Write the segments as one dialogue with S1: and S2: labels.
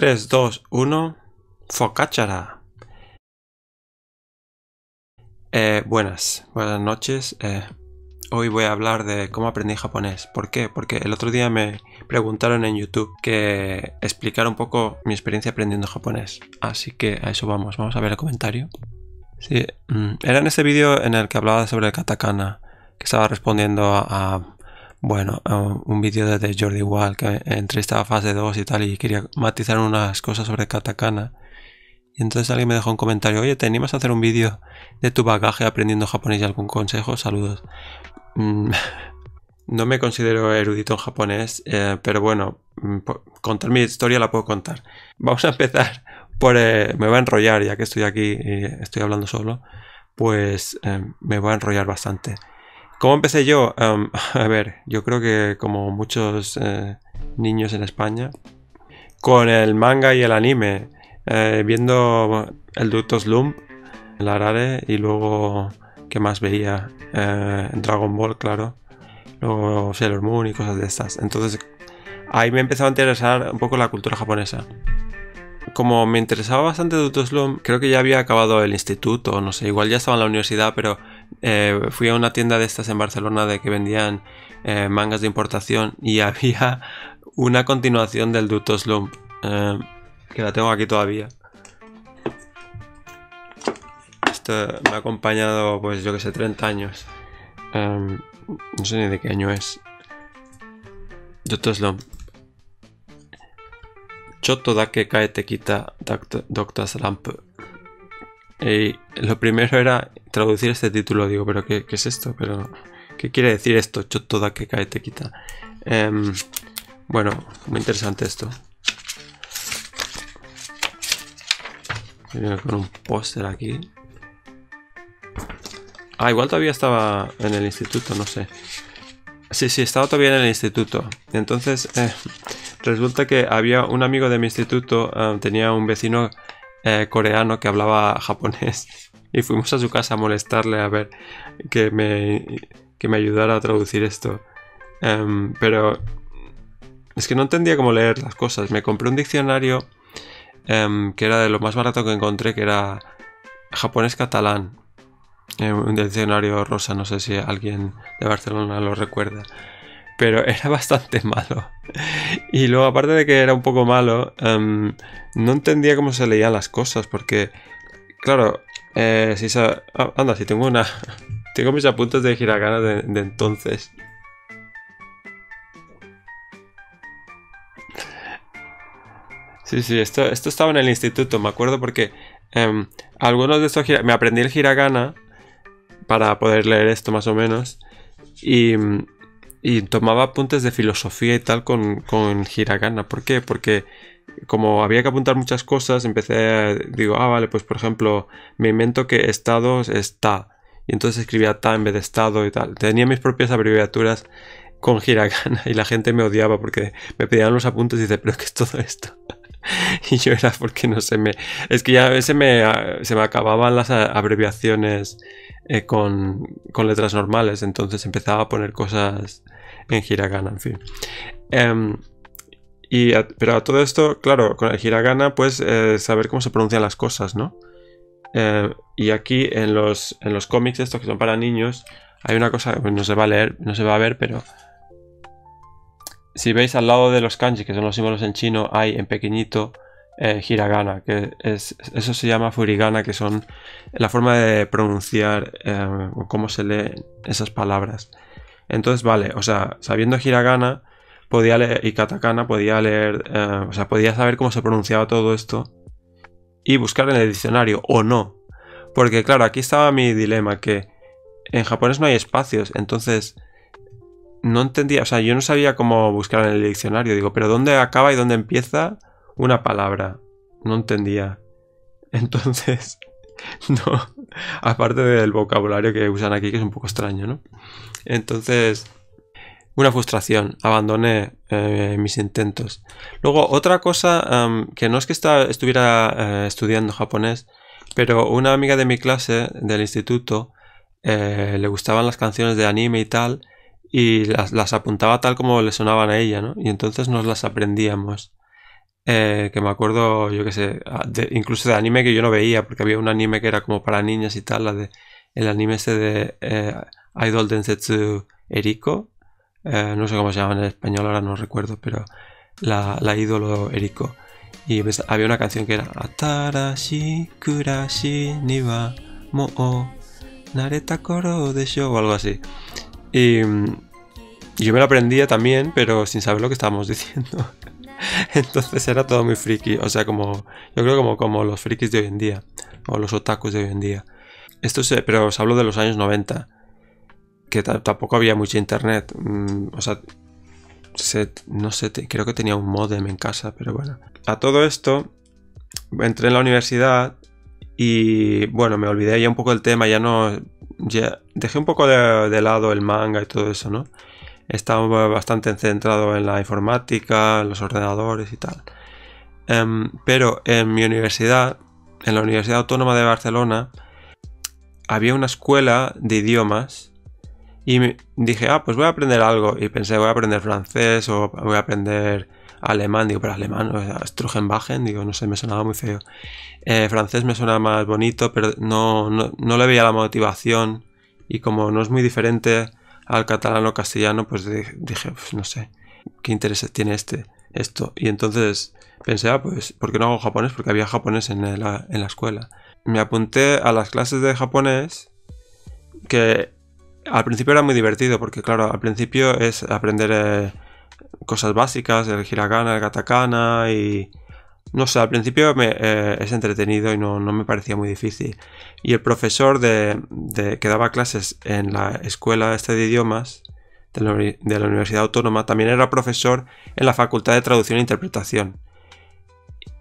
S1: 3, 2, 1. Focachara. buenas, buenas noches. Eh, hoy voy a hablar de cómo aprendí japonés. ¿Por qué? Porque el otro día me preguntaron en YouTube que explicara un poco mi experiencia aprendiendo japonés. Así que a eso vamos. Vamos a ver el comentario. Sí, mm, era en ese vídeo en el que hablaba sobre el katakana, que estaba respondiendo a bueno, eh, un vídeo de Jordi Wall que esta fase 2 y tal y quería matizar unas cosas sobre katakana. Y entonces alguien me dejó un comentario, oye, ¿te animas a hacer un vídeo de tu bagaje aprendiendo japonés y algún consejo? Saludos. Mm, no me considero erudito en japonés, eh, pero bueno, mm, contar mi historia la puedo contar. Vamos a empezar por... Eh, me va a enrollar, ya que estoy aquí y estoy hablando solo, pues me va a enrollar bastante. ¿Cómo empecé yo? a ver, yo creo que como muchos eh, niños en España, con el manga y el anime, eh, viendo el Duto Slump, el Arare y luego, ¿qué más veía? Eh, Dragon Ball, claro. Luego Sailor Moon y cosas de estas. Entonces, ahí me empezó a interesar un poco la cultura japonesa. Como me interesaba bastante Duto Slump, creo que ya había acabado el instituto, no sé, igual ya estaba en la universidad, pero eh, fui a una tienda de estas en Barcelona de que vendían eh, mangas de importación y había una continuación del Duto Slump. Eh, que la tengo aquí todavía. Esto me ha acompañado, pues yo que sé, 30 años. Em, no sé ni de qué año es. Duto Slump. Choto da que cae te quita Doctor Slump. Y lo primero era traducir este título, digo, pero ¿qué, qué es esto? Pero, ¿Qué quiere decir esto? Yo toda que cae te quita. Em, bueno, muy interesante esto. con un póster aquí. Ah, igual todavía estaba en el instituto, no sé. Sí, sí, estaba todavía en el instituto. Entonces, eh, resulta que había un amigo de mi instituto, eh, tenía un vecino eh, coreano que hablaba japonés y fuimos a su casa a molestarle a ver que me, me ayudara a traducir esto. Em, pero es que no entendía cómo leer las cosas. Me compré un diccionario em, que era de lo más barato que encontré, que era japonés-catalán. Em, un diccionario rosa, no sé si alguien de Barcelona lo recuerda. Pero era bastante malo. Y luego, aparte de que era un poco malo, no entendía cómo se leían las cosas, porque, claro, eh, si ah, anda, si tengo una... tengo mis apuntes de hiragana de, entonces. Sí, sí, esto, esto estaba en el instituto, me acuerdo porque em, algunos de estos me aprendí el hiragana para poder leer esto más o menos y, y tomaba apuntes de filosofía y tal con, con hiragana. ¿Por qué? Porque como había que apuntar muchas cosas, empecé, a, digo, ah, vale, pues por ejemplo, me invento que estados está. Y entonces escribía ta en vez de estado y tal. Tenía mis propias abreviaturas con hiragana y la gente me odiaba porque me pedían los apuntes y dice, pero ¿qué es todo esto? y yo era porque no se me... Es que ya a veces me, se me acababan las abreviaciones eh, con, con, letras normales, entonces empezaba a poner cosas en hiragana, en fin. Em, pero todo esto, claro, con el hiragana, pues eh, saber cómo se pronuncian las cosas, ¿no? Eh, y aquí en los, cómics estos que son para niños, hay una cosa que pues, no se va a leer, no se va a ver, pero... Si veis al lado de los kanji, que son los símbolos en chino, hay en pequeñito eh, hiragana, que es, eso se llama furigana, que son la forma de pronunciar cómo se leen esas palabras. Entonces, vale, o sea, sabiendo hiragana, podía leer, y katakana podía leer, eh, o sea, podía saber cómo se pronunciaba todo esto y buscar en el diccionario o no. Porque claro, aquí estaba mi dilema, que en japonés no hay espacios, entonces no entendía, o sea, yo no sabía cómo buscar en el diccionario, digo, pero ¿dónde acaba y dónde empieza una palabra? No entendía. Entonces, no, aparte del vocabulario que usan aquí, que es un poco extraño, ¿no? Entonces, una frustración, abandoné eh, mis intentos. Luego, otra cosa em, que no es que estuviera eh, estudiando japonés, pero una amiga de mi clase del instituto eh, le gustaban las canciones de anime y tal, y las, las, apuntaba tal como le sonaban a ella, ¿no? Y entonces nos las aprendíamos. que me acuerdo, yo qué sé, incluso de anime que yo no veía, porque había un anime que era como para niñas y tal, la de, el anime ese de Idol Densetsu Eriko, eh, no sé cómo se llama en español, ahora no recuerdo, pero la, ídolo Eriko. Y había una canción que era Atarashi Kurashi Niwa Mo Nareta Koro de o algo así. Y, mm, yo me lo aprendía también, pero sin saber lo que estábamos diciendo. Entonces era todo muy friki, o sea, como yo creo como, como los frikis de hoy en día, o los otakus de hoy en día. Esto sé, pero os hablo de los años 90 que tampoco había mucho internet. Mm, o sea, no sé, creo que tenía un modem en casa, pero bueno. A todo esto, entré en la universidad y bueno, me olvidé ya un poco del tema, ya no... dejé un poco de, lado el manga y todo eso, ¿no? Estaba bastante centrado en la informática, en los ordenadores y tal. Em, pero en mi universidad, en la Universidad Autónoma de Barcelona, había una escuela de idiomas y dije, ah, pues voy a aprender algo. Y pensé, voy a aprender francés o voy a aprender alemán. Digo, pero alemán, Strugenbachen, digo, no sé, me sonaba muy feo. Eh, francés me suena más bonito, pero no, le veía la motivación. Y como no es muy diferente al catalano o castellano, pues dije, pues no sé, qué interés tiene este, esto. Y entonces pensé, ah, pues, ¿por qué no hago japonés? Porque había japonés en la, en la escuela. Me apunté a las clases de japonés que al principio era muy divertido porque, claro, al principio es aprender eh, cosas básicas, el hiragana, el katakana y... No sé, al principio me, eh, es entretenido y no, me parecía muy difícil. Y el profesor de, que daba clases en la escuela este de idiomas de la, Universidad Autónoma también era profesor en la Facultad de Traducción e Interpretación.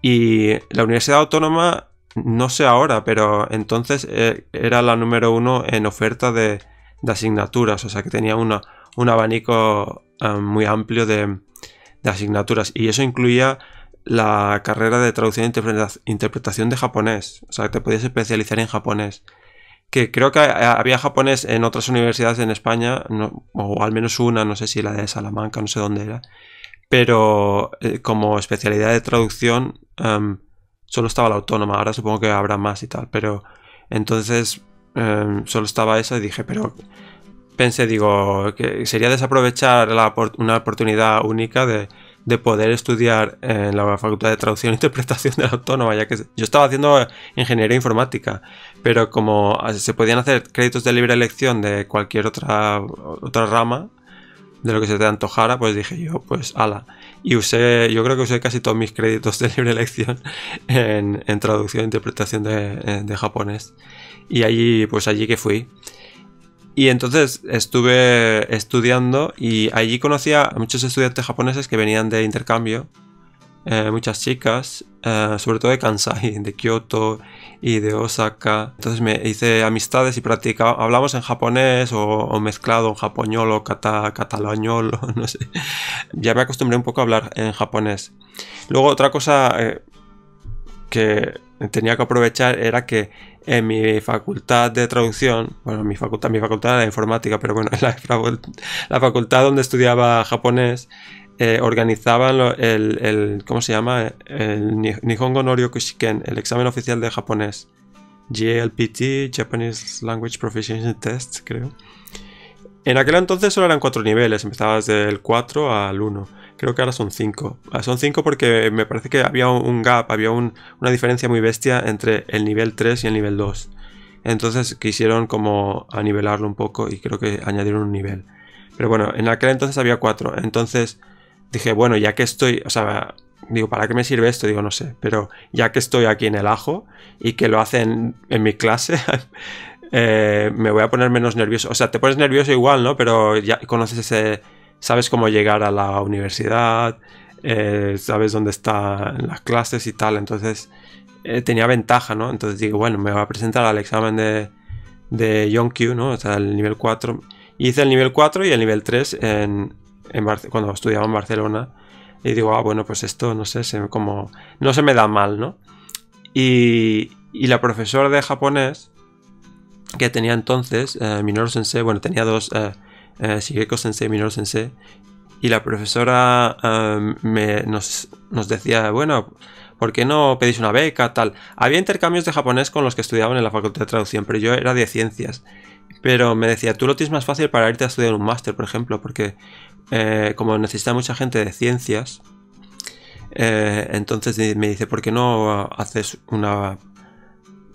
S1: Y la Universidad Autónoma, no sé ahora, pero entonces eh, era la número uno en oferta de, de asignaturas, o sea que tenía un abanico eh, muy amplio de, asignaturas y eso incluía la carrera de traducción e interpretación de japonés, o sea que te podías especializar en japonés, que creo que había japonés en otras universidades en España, o al menos una, no sé si la de Salamanca, no sé dónde era, pero eh, como especialidad de traducción em, solo estaba la autónoma, ahora supongo que habrá más y tal, pero entonces Em, solo estaba esa y dije, pero pensé, digo, que sería desaprovechar una oportunidad única de, poder estudiar en la Facultad de Traducción e Interpretación de la Autónoma, ya que yo estaba haciendo ingeniería informática, pero como se podían hacer créditos de libre elección de cualquier otra, otra rama, de lo que se te antojara, pues dije yo, pues ala. Y usé, yo creo que usé casi todos mis créditos de libre elección en, traducción e interpretación de, de japonés. Y allí, pues allí que fui. Y entonces estuve estudiando y allí conocí a muchos estudiantes japoneses que venían de intercambio. Eh, muchas chicas, eh, sobre todo de Kansai, de Kyoto y de Osaka. Entonces me hice amistades y practicaba, hablamos en japonés o, mezclado, en o o catalañolo, no sé. Ya me acostumbré un poco a hablar en japonés. Luego otra cosa eh, que tenía que aprovechar era que en mi facultad de traducción, bueno, mi facultad, mi facultad era de informática, pero bueno, la, facultad donde estudiaba japonés, eh, organizaban el, el, ¿cómo se llama? El Nihongo Norio Kushiken, el examen oficial de japonés. JLPT, Japanese Language Proficiency Test, creo. En aquel entonces solo eran cuatro niveles, empezabas del 4 al 1. Creo que ahora son 5. Ah, son 5 porque me parece que había un gap, había una diferencia muy bestia entre el nivel 3 y el nivel 2. Entonces quisieron como a nivelarlo un poco y creo que añadieron un nivel. Pero bueno, en aquel entonces había 4. Entonces dije, bueno, ya que estoy, o sea, digo, ¿para qué me sirve esto? Digo, no sé, pero ya que estoy aquí en el ajo y que lo hacen en mi clase, eh, me voy a poner menos nervioso. O sea, te pones nervioso igual, ¿no? Pero ya conoces ese sabes cómo llegar a la universidad, eh, sabes dónde están las clases y tal. Entonces eh, tenía ventaja, ¿no? Entonces digo, bueno, me va a presentar al examen de, de Yonkyu, ¿no? O sea, el nivel 4. Hice el nivel 4 y el nivel 3 en, en cuando estudiaba en Barcelona. Y digo, ah, bueno, pues esto no sé, como, no se me da mal, ¿no? Y, la profesora de japonés que tenía entonces, eh, Minoru Sensei, bueno, tenía dos eh, eh, Shigeko Sensei, Minoru Sensei, y la profesora em, nos, decía, bueno, ¿por qué no pedís una beca? Tal. Había intercambios de japonés con los que estudiaban en la facultad de traducción, pero yo era de ciencias. Pero me decía, tú lo tienes más fácil para irte a estudiar un máster, por ejemplo, porque eh, como necesita mucha gente de ciencias, eh, entonces me dice, ¿por qué no haces una...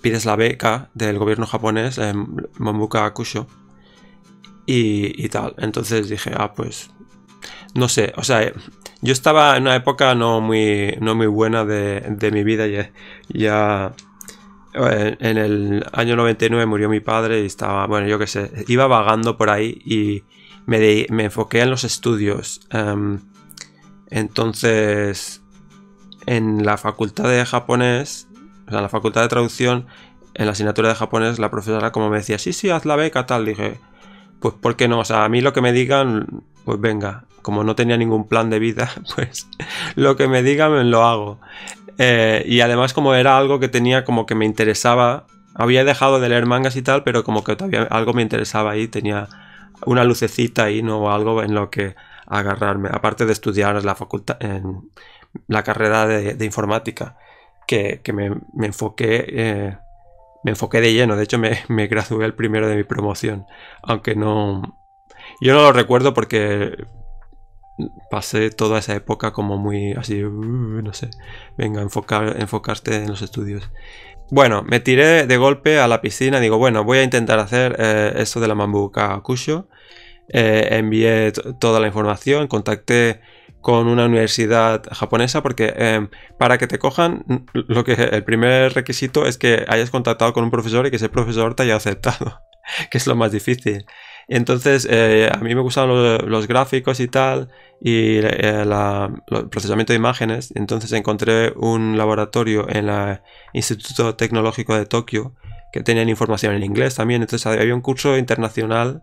S1: pides la beca del gobierno japonés, en Mombuka Akusho? y, tal. Entonces dije, ah, pues no sé, o sea, yo estaba en una época no muy, muy buena de, mi vida. Ya, ya eh, en, el año 99 murió mi padre y estaba, bueno, yo qué sé, iba vagando por ahí y me, me enfoqué en los estudios. Em, entonces, en la facultad de japonés, o sea, en la facultad de traducción, en la asignatura de japonés, la profesora como me decía, sí, sí, haz la beca, tal, dije, pues porque no? O sea, a mí lo que me digan, pues venga, como no tenía ningún plan de vida, pues lo que me digan lo hago. Eh, y además como era algo que tenía como que me interesaba, había dejado de leer mangas y tal, pero como que todavía algo me interesaba ahí, tenía una lucecita ahí, ¿no? O algo en lo que agarrarme, aparte de estudiar la facultad, en la carrera de, informática, que, me, me, enfoqué... Eh, me enfoqué de lleno. De hecho, me, gradué el primero de mi promoción. Aunque no. Yo no lo recuerdo porque pasé toda esa época como muy así, uh, no sé. Venga, enfocarte en los estudios. Bueno, me tiré de golpe a la piscina. Digo, bueno, voy a intentar hacer eso eh, esto de la Mambuka Kusho. Eh, envié toda la información, contacté con una universidad japonesa porque em, para que te cojan lo que el primer requisito es que hayas contactado con un profesor y que ese profesor te haya aceptado que es lo más difícil entonces eh, a mí me gustaban los, gráficos y tal y el eh, procesamiento de imágenes entonces encontré un laboratorio en el Instituto Tecnológico de Tokio que tenían información en inglés también entonces había un curso internacional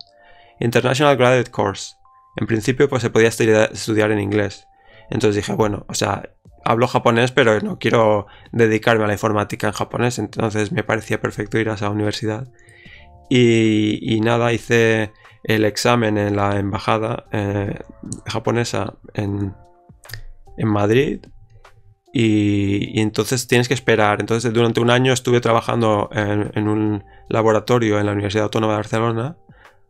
S1: International Graduate Course. En principio pues se podía estudiar en inglés. Entonces dije, bueno, o sea, hablo japonés, pero no quiero dedicarme a la informática en japonés, entonces me parecía perfecto ir a esa universidad. Y, nada, hice el examen en la embajada eh, japonesa en, Madrid y, entonces tienes que esperar. Entonces durante un año estuve trabajando en un laboratorio en la Universidad Autónoma de Barcelona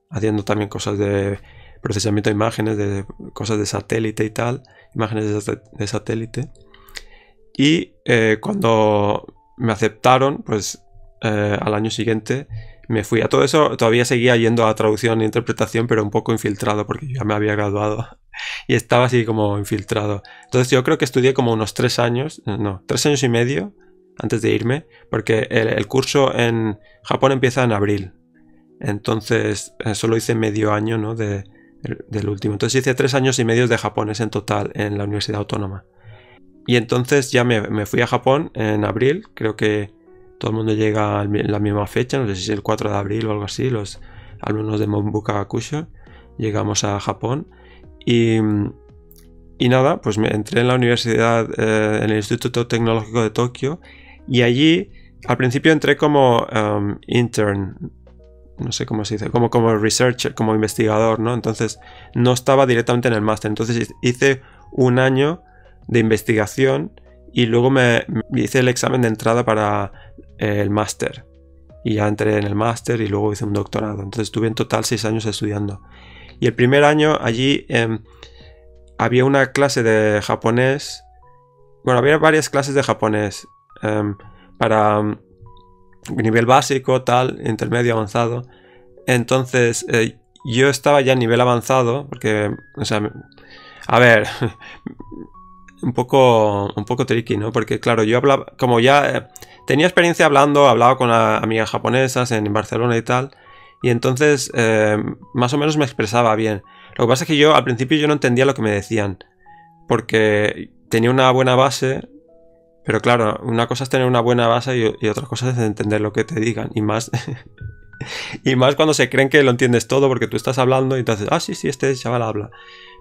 S1: haciendo también cosas de procesamiento de imágenes, de cosas de satélite y tal, imágenes de, satélite. Y eh, cuando me aceptaron, pues eh, al año siguiente me fui. A todo eso todavía seguía yendo a traducción e interpretación, pero un poco infiltrado, porque ya me había graduado y estaba así como infiltrado. Entonces yo creo que estudié como unos tres años, eh, no, tres años y medio antes de irme, porque el curso en Japón empieza en abril, entonces, eh, solo hice medio año de, del, último. Entonces hice tres años y medio de japonés en total en la Universidad Autónoma. Y entonces ya me, fui a Japón en abril, creo que todo el mundo llega en la misma fecha, no sé si es el 4 de abril o algo así, los alumnos de Mombuka llegamos a Japón y, nada, pues me entré en la universidad, eh, en el Instituto Tecnológico de Tokio y allí al principio entré como em, intern, no sé cómo se dice, como, como researcher, como investigador, ¿no? Entonces no estaba directamente en el máster. Entonces hice un año de investigación y luego me, hice el examen de entrada para eh, el máster. Y ya entré en el máster y luego hice un doctorado. Entonces estuve en total seis años estudiando. Y el primer año allí em, había una clase de japonés. Bueno, había varias clases de japonés em, para nivel básico, tal, intermedio, avanzado. Entonces, eh, yo estaba ya en nivel avanzado, porque, o sea, a ver, un poco, un poco tricky, ¿no? Porque, claro, yo hablaba, como ya eh, tenía experiencia hablando, hablaba con amigas japonesas en Barcelona y tal, y entonces eh, más o menos me expresaba bien. Lo que pasa es que yo al principio yo no entendía lo que me decían, porque tenía una buena base pero claro, una cosa es tener una buena base y, otra cosa es entender lo que te digan. Y más, y más cuando se creen que lo entiendes todo porque tú estás hablando y entonces, ah, sí, sí, este chaval habla.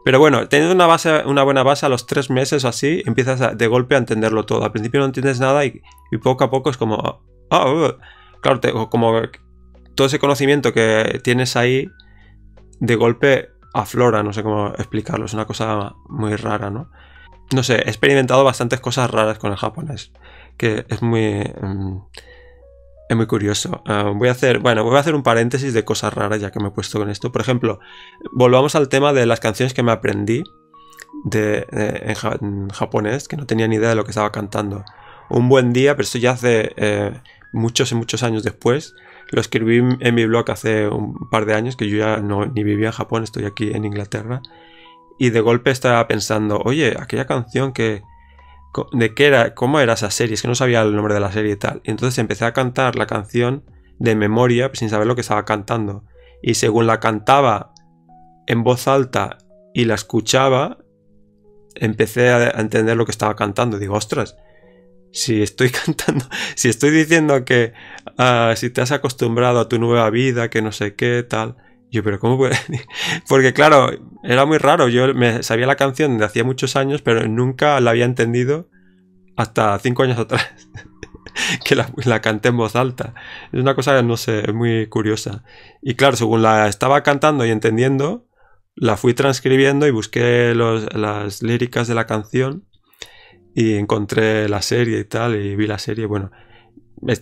S1: Pero bueno, teniendo una, base, una buena base a los tres meses o así, empiezas de golpe a entenderlo todo. Al principio no entiendes nada y, poco a poco es como, ah, uh". claro, como todo ese conocimiento que tienes ahí, de golpe aflora, no sé cómo explicarlo, es una cosa muy rara, ¿no? no sé, he experimentado bastantes cosas raras con el japonés, que es muy... Em, es muy curioso. Eh, voy a hacer, bueno, voy a hacer un paréntesis de cosas raras ya que me he puesto con esto. Por ejemplo, volvamos al tema de las canciones que me aprendí de, en, japonés, que no tenía ni idea de lo que estaba cantando. Un buen día, pero esto ya hace eh, muchos y muchos años después. Lo escribí en mi blog hace un par de años, que yo ya no, ni vivía en Japón, estoy aquí en Inglaterra y de golpe estaba pensando, oye, aquella canción que... ¿De qué era? ¿Cómo era esa serie? Es que no sabía el nombre de la serie y tal. Y entonces empecé a cantar la canción de memoria pues, sin saber lo que estaba cantando. Y según la cantaba en voz alta y la escuchaba, empecé a entender lo que estaba cantando. Digo, ostras, si estoy cantando, si estoy diciendo que ah, si te has acostumbrado a tu nueva vida, que no sé qué, tal, yo, pero ¿cómo puede? Porque claro, era muy raro. Yo me sabía la canción de hacía muchos años, pero nunca la había entendido hasta cinco años atrás. que la, canté en voz alta. Es una cosa, no sé, muy curiosa. Y claro, según la estaba cantando y entendiendo, la fui transcribiendo y busqué las líricas de la canción y encontré la serie y tal, y vi la serie. Bueno,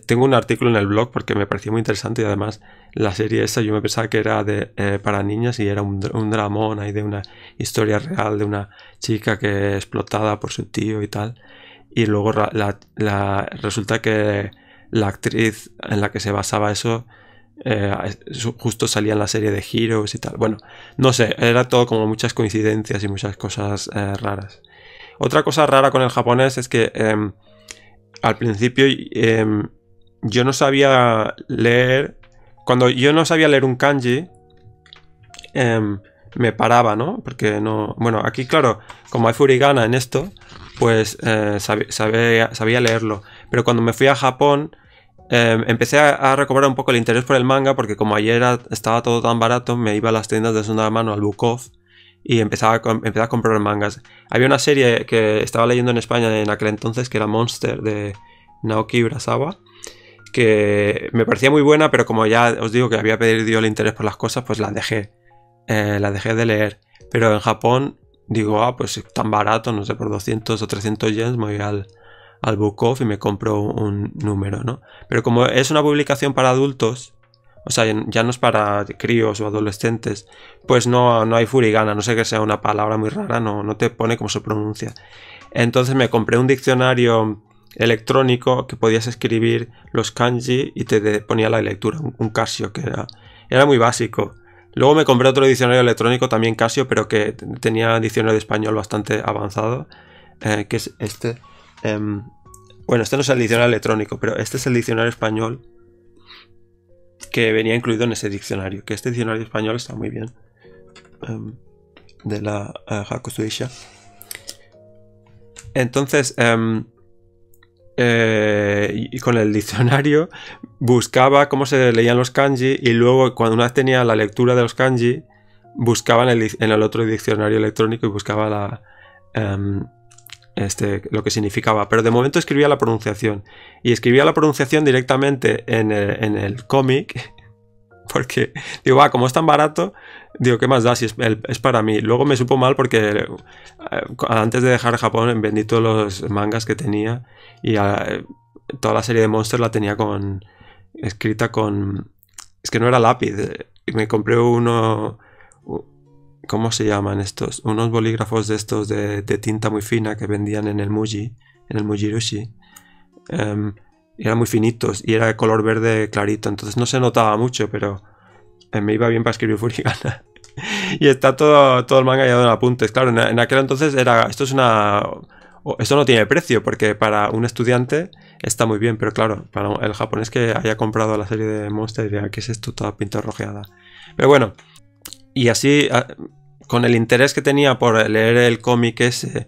S1: tengo un artículo en el blog porque me pareció muy interesante y además la serie esa yo me pensaba que era de, eh, para niñas y era un, dramón ahí de una historia real de una chica que explotada por su tío y tal. Y luego la, resulta que la actriz en la que se basaba eso eh, justo salía en la serie de Heroes y tal. Bueno, no sé, era todo como muchas coincidencias y muchas cosas eh, raras. Otra cosa rara con el japonés es que em, al principio em, yo no sabía leer. Cuando yo no sabía leer un kanji, em, me paraba, ¿no? Porque no. Bueno, aquí, claro, como hay furigana en esto, pues eh, sabía, leerlo. Pero cuando me fui a Japón, em, empecé a, recobrar un poco el interés por el manga, porque como ayer estaba todo tan barato, me iba a las tiendas de segunda mano, al Bukov, y empezaba a, a comprar mangas. Había una serie que estaba leyendo en España en aquel entonces que era Monster de Naoki Urasawa que me parecía muy buena, pero como ya os digo que había perdido el interés por las cosas, pues la dejé. Eh, la dejé de leer. Pero en Japón digo, ah, pues tan barato, no sé, por 200 o 300 yens me voy al, al Book Off y me compro un número, ¿no? Pero como es una publicación para adultos, o sea, ya no es para críos o adolescentes, pues no, no hay furigana, no sé que sea una palabra muy rara, no, no te pone cómo se pronuncia. Entonces me compré un diccionario electrónico que podías escribir los kanji y te ponía la lectura, un, Casio que era, muy básico. Luego me compré otro diccionario electrónico, también Casio, pero que tenía diccionario de español bastante avanzado, eh, que es este. Em, bueno, este no es el diccionario electrónico, pero este es el diccionario español que venía incluido en ese diccionario, que este diccionario español está muy bien, em, de la Hakusuisha. Eh, Entonces, em, eh, con el diccionario buscaba cómo se leían los kanji y luego cuando una tenía la lectura de los kanji, buscaba en el, otro diccionario electrónico y buscaba la, em, este, lo que significaba, pero de momento escribía la pronunciación. Y escribía la pronunciación directamente en el, cómic, porque digo, va, ah, como es tan barato, digo, ¿qué más da si es, para mí? Luego me supo mal porque eh, antes de dejar Japón vendí todos los mangas que tenía y ah, eh, toda la serie de Monsters la tenía con escrita con... Es que no era lápiz, eh, me compré uno ¿Cómo se llaman estos? Unos bolígrafos de estos de, tinta muy fina que vendían en el Muji, en el Mujirushi. Em, eran muy finitos y era de color verde clarito, entonces no se notaba mucho, pero eh, me iba bien para escribir furigana. y está todo, todo el manga ya en apuntes. Claro, en, aquel entonces era. Esto es una. Esto no tiene precio, porque para un estudiante está muy bien, pero claro, para el japonés que haya comprado la serie de Monster diría, ¿qué es esto? Toda pinta rojeada. Pero bueno, y así, ah, con el interés que tenía por leer el cómic ese,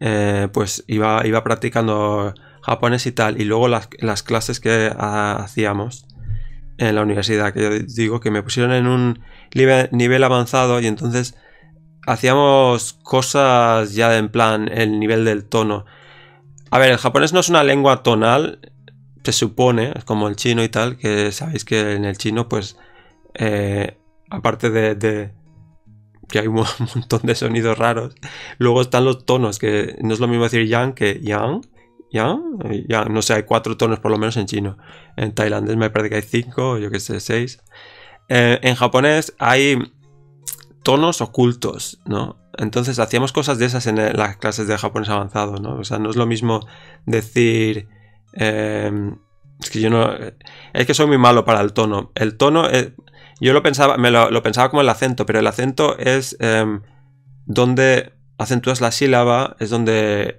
S1: eh, pues iba, iba practicando japonés y tal. Y luego las, clases que hacíamos en la universidad, que yo digo que me pusieron en un nivel, avanzado y entonces hacíamos cosas ya en plan el nivel del tono. A ver, el japonés no es una lengua tonal, se supone, como el chino y tal, que sabéis que en el chino pues eh, aparte de, que hay un montón de sonidos raros, luego están los tonos, que no es lo mismo decir yang que yang, ¿Ya? no sé, hay cuatro tonos por lo menos en chino. En tailandés me parece que hay cinco, yo que sé, seis. Eh, en japonés hay tonos ocultos, ¿no? Entonces hacíamos cosas de esas en eh, las clases de japonés avanzado, ¿no? O sea, no es lo mismo decir... Eh, es que yo no... Es que soy muy malo para el tono. El tono... es... Yo lo pensaba, me lo, pensaba como el acento, pero el acento es em, donde acentúas la sílaba, es donde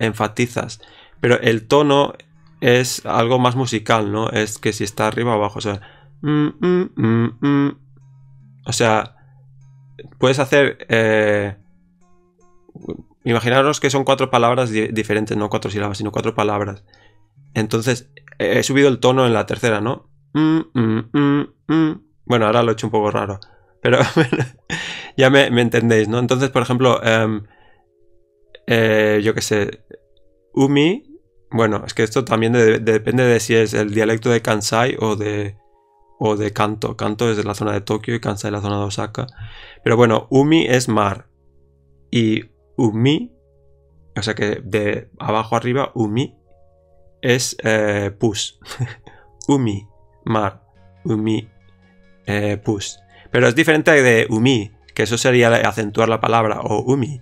S1: enfatizas. Pero el tono es algo más musical, ¿no? Es que si está arriba o abajo, o sea... Mm, mm, mm, o sea, puedes hacer... Eh, imaginaros que son cuatro palabras diferentes, no cuatro sílabas, sino cuatro palabras. Entonces, he subido el tono en la tercera, ¿no? Bueno, ahora lo he hecho un poco raro, pero ya me, entendéis, ¿no? Entonces, por ejemplo, em, eh, yo qué sé, Umi, bueno, es que esto también depende de si es el dialecto de Kansai o de, o de Kanto. Kanto es de la zona de Tokio y Kansai es la zona de Osaka. Pero bueno, Umi es mar y Umi, o sea que de abajo arriba, Umi es eh, pus. umi, mar. Umi, eh, push. Pero es diferente de umi, que eso sería acentuar la palabra, o umi.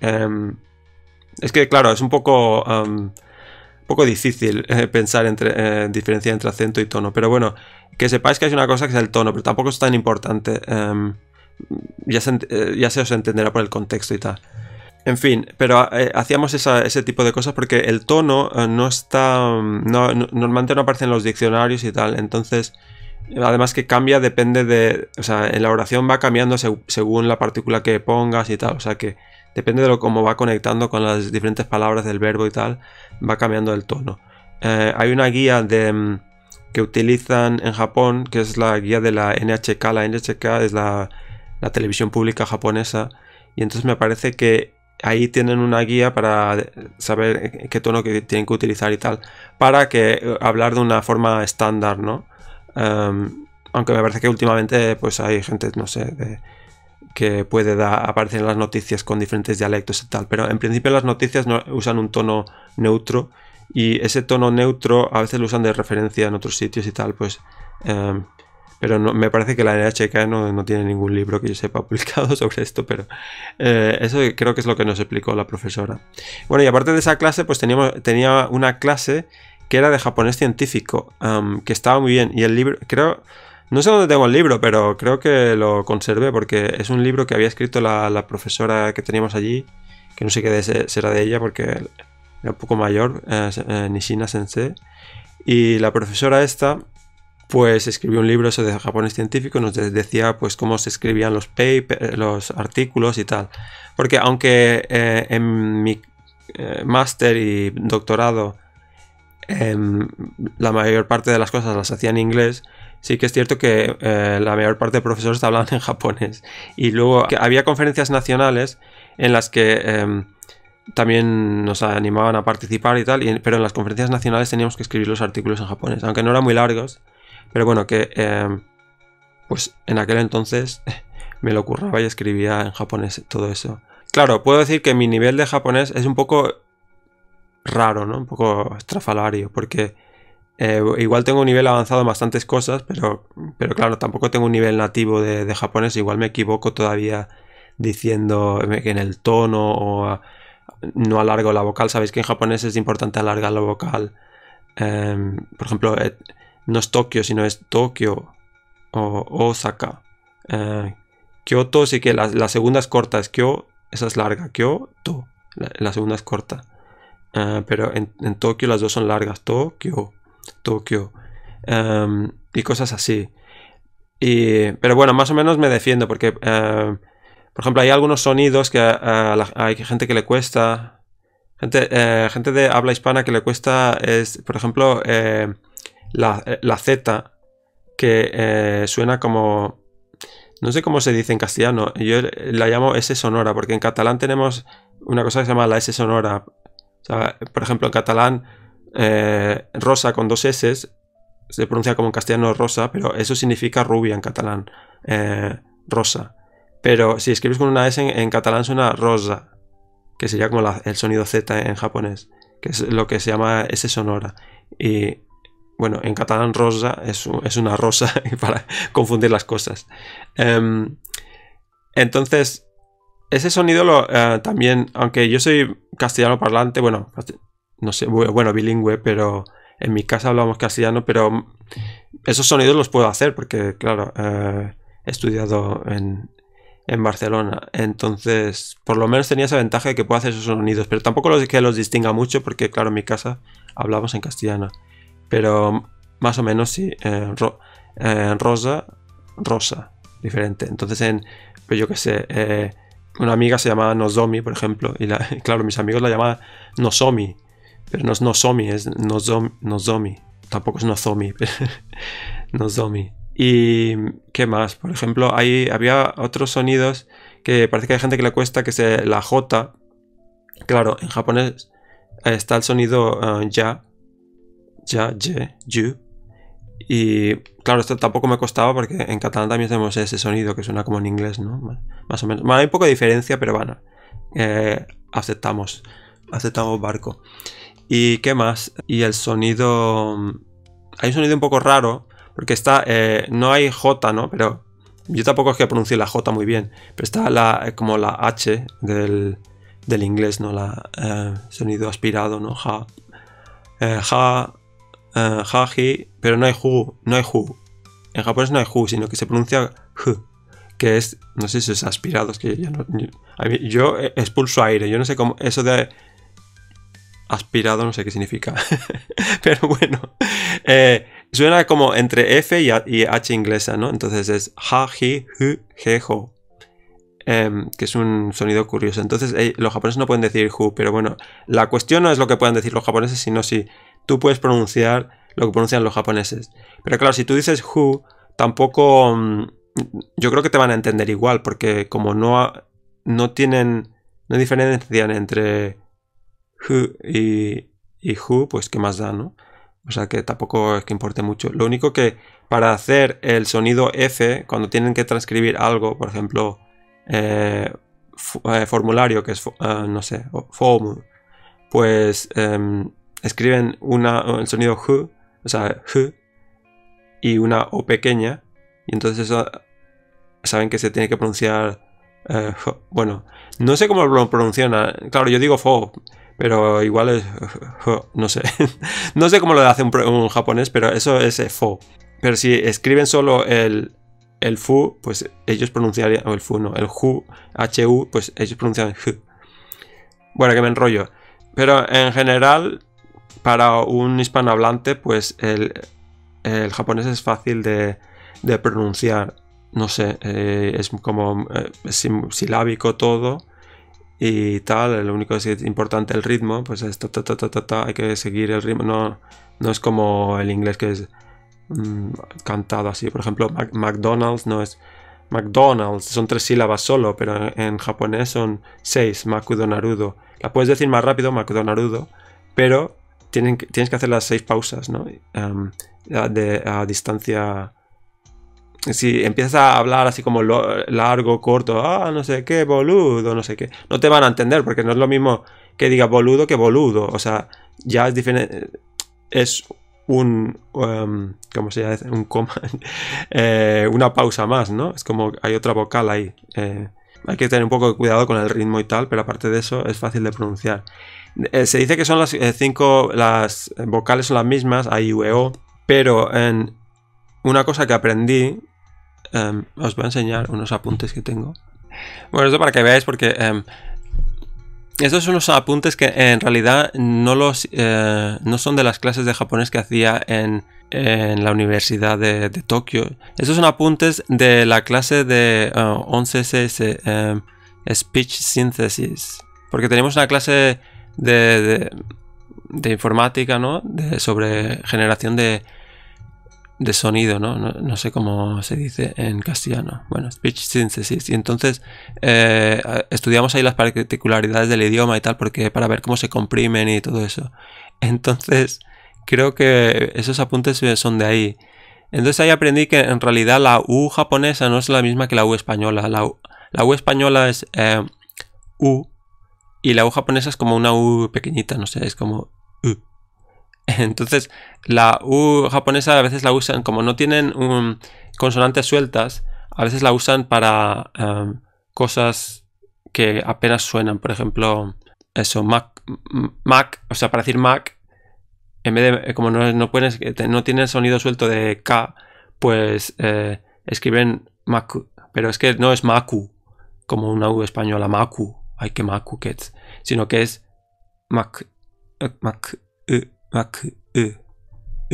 S1: Em, es que, claro, es un poco, un poco difícil eh, pensar entre eh, diferencia entre acento y tono. Pero bueno, que sepáis que hay una cosa que es el tono, pero tampoco es tan importante. Em, eh, ya, se, os entenderá por el contexto y tal. En fin, pero hacíamos ese tipo de cosas porque el tono no está. normalmente no aparece en los diccionarios y tal. Entonces Además que cambia, depende de... O sea, en la oración va cambiando según la partícula que pongas y tal. O sea que depende de lo, cómo va conectando con las diferentes palabras del verbo y tal, va cambiando el tono. Eh, hay una guía de, mm, que utilizan en Japón, que es la guía de la NHK. La NHK es la, la televisión pública japonesa. Y entonces me parece que ahí tienen una guía para saber qué tono que tienen que utilizar y tal, para que eh, hablar de una forma estándar, ¿no? Em, aunque me parece que últimamente pues hay gente, no sé, que puede dar, aparecer en las noticias con diferentes dialectos y tal, pero en principio las noticias usan un tono neutro y ese tono neutro a veces lo usan de referencia en otros sitios y tal, pues... Em, pero me parece que la NHK no, tiene ningún libro que yo sepa publicado sobre esto, pero eh, eso creo que es lo que nos explicó la profesora. Bueno, y aparte de esa clase, pues teníamos, tenía una clase que era de japonés científico, que estaba muy bien. Y el libro, creo, no sé dónde tengo el libro, pero creo que lo conservé porque es un libro que había escrito la, profesora que teníamos allí, que no sé qué será de ella porque era un poco mayor, eh, eh, Nishina Sensei. Y la profesora esta, pues escribió un libro sobre japonés científico, nos decía pues cómo se escribían los papers, eh, los artículos y tal. Porque aunque en mi máster y doctorado Em, la mayor parte de las cosas las hacía en inglés, sí que es cierto que eh, la mayor parte de profesores hablaban en japonés. Y luego había conferencias nacionales en las que em, también nos animaban a participar y tal, pero en las conferencias nacionales teníamos que escribir los artículos en japonés, aunque no eran muy largos, pero bueno, que em, pues en aquel entonces me lo curraba y escribía en japonés todo eso. Claro, puedo decir que mi nivel de japonés es un poco raro, ¿no? Un poco estrafalario, porque eh, igual tengo un nivel avanzado en bastantes cosas, pero, pero claro, tampoco tengo un nivel nativo de, japonés, igual me equivoco todavía diciendo en el tono o no alargo la vocal, sabéis que en japonés es importante alargar la vocal. Em, por ejemplo, eh, no es Tokio, sino es Tokio o Osaka. Eh, Kyoto sí que la, segunda es corta, es Kyo, esa es larga, Kyoto, la segunda es corta. Ah, pero en, Tokio las dos son largas. Tokio, Tokio. y cosas así. Y, pero bueno, más o menos me defiendo porque, por ejemplo, hay algunos sonidos que hay gente que le cuesta. Gente, eh, gente de habla hispana que le cuesta es, por ejemplo, eh, la, eh, la, Z, que suena como... No sé cómo se dice en castellano. Yo la llamo S sonora, porque en catalán tenemos una cosa que se llama la S sonora, por ejemplo, en catalán, eh, rosa con dos S se pronuncia como en castellano rosa, pero eso significa rubia en catalán, eh, rosa. Pero si escribes con una S en, catalán suena rosa, que sería como el sonido Z en japonés, que es lo que se llama S sonora. Y bueno, en catalán rosa es, una rosa para confundir las cosas. Em, entonces, ese sonido eh, también, aunque yo soy castellano parlante, bueno, no sé, bueno, bilingüe, pero en mi casa hablamos castellano, pero esos sonidos los puedo hacer porque, claro, eh, he estudiado en, en, Barcelona. Entonces, por lo menos tenía esa ventaja de que puedo hacer esos sonidos, pero tampoco los que los distinga mucho porque, claro, en mi casa hablamos en castellano. Pero más o menos sí, eh, en rosa, rosa, diferente. Entonces, en, pues yo qué sé, una amiga se llamaba Nozomi, por ejemplo, y, claro, mis amigos la llamaban Nozomi, pero no es Nozomi, es Nozomi, tampoco es Nozomi, pero Nozomi. Y qué más, por ejemplo, ahí había otros sonidos que parece que hay gente que le cuesta que se la J, claro, en japonés está el sonido eh, ya, ya, ye, yu, y claro, esto tampoco me costaba porque en catalán también tenemos ese sonido que suena como en inglés, ¿no? Más o menos. Bueno, hay un poco de diferencia, pero bueno, eh, aceptamos. Aceptamos barco. ¿Y qué más? Y el sonido... Hay un sonido un poco raro, porque está... Eh, no hay J, ¿no? Pero yo tampoco es que pronuncie la J muy bien, pero está la, como la H del, inglés, ¿no? La eh, sonido aspirado, ¿no? Ja. ja Haji, ah, pero no hay hu, no hay hu. En japonés no hay hu, sino que se pronuncia hu, que es, no sé si es es que no, yo, expulso aire, yo no sé cómo, eso de aspirado no sé qué significa, pero bueno, eh, suena como entre F y, H inglesa, ¿no? Entonces es haji hu, jejo. Em, que es un sonido curioso. Entonces, eh, los japoneses no pueden decir hu, pero bueno, la cuestión no es lo que puedan decir los japoneses, sino si tú puedes pronunciar lo que pronuncian los japoneses. Pero claro, si tú dices who, tampoco... Mm, yo creo que te van a entender igual, porque como no, no tienen... No diferencian entre who y, y pues qué más da, ¿no? O sea que tampoco es que importe mucho. Lo único que para hacer el sonido F, cuando tienen que transcribir algo, por ejemplo, eh, eh, formulario, que es, eh, no sé, form, pues em, escriben una, el sonido hu, o sea, hu y una O pequeña, y entonces eso, saben que se tiene que pronunciar. Eh, bueno, no sé cómo lo pronuncian. Ah, claro, yo digo Fo, pero igual es. no sé. no sé cómo lo hace un, japonés, pero eso es Fo. Pero si escriben solo el, el fu, pues ellos pronunciarían, o el fu no, el h u pues ellos pronuncian hu. Bueno, que me enrollo. Pero en general, para un hispanohablante, pues el, japonés es fácil de, pronunciar. No sé, eh, es como eh, silábico todo y tal. Lo único que es importante el ritmo, pues es ta, ta, ta, ta, hay que seguir el ritmo. No, no es como el inglés que es mm, cantado así. Por ejemplo, McDonald's no es McDonald's, son tres sílabas solo, pero en, japonés son seis, Makudo Narudo. La puedes decir más rápido, Makudo Narudo, pero tienen, tienes que hacer las seis pausas, ¿no? a distancia si empiezas a hablar así como largo, corto, ah, no sé qué, boludo, no sé qué, no te van a entender porque no es lo mismo que diga boludo que boludo. O sea, ya es diferente. Es un. ¿Cómo se llama? Un coma. Eh, una pausa más, ¿no? Es como hay otra vocal ahí. Eh, hay que tener un poco de cuidado con el ritmo y tal, pero aparte de eso es fácil de pronunciar. Eh, se dice que son las eh, cinco, las vocales son las mismas, A, I, U, E, O, pero en una cosa que aprendí, em, os voy a enseñar unos apuntes que tengo. Bueno, esto para que veáis porque em, estos son unos apuntes que en realidad no, los, eh, no son de las clases de japonés que hacía en en la Universidad de, Tokio. Estos son apuntes de la clase de 11 eh, SS eh, Speech Synthesis. Porque tenemos una clase de, de, informática, ¿no? sobre generación de, sonido, ¿no? ¿no? sé cómo se dice en castellano. Bueno, Speech Synthesis. Y entonces eh, estudiamos ahí las particularidades del idioma y tal, porque para ver cómo se comprimen y todo eso. Entonces creo que esos apuntes son de ahí. Entonces ahí aprendí que en realidad la U japonesa no es la misma que la U española. La U, española es eh, U y la U japonesa es como una U pequeñita, no sé, es como U. Entonces la U japonesa a veces la usan, como no tienen um, consonantes sueltas, a veces la usan para um, cosas que apenas suenan. Por ejemplo, eso, Mac, Mac, o sea, para decir Mac en vez de, eh, como no, no, que eh, no tienen sonido suelto de K, pues eh, escriben Maku. Pero es que no es Maku, como una U española, Maku, hay que Maku, que sino que es Mac, Mac, u, Mac, u,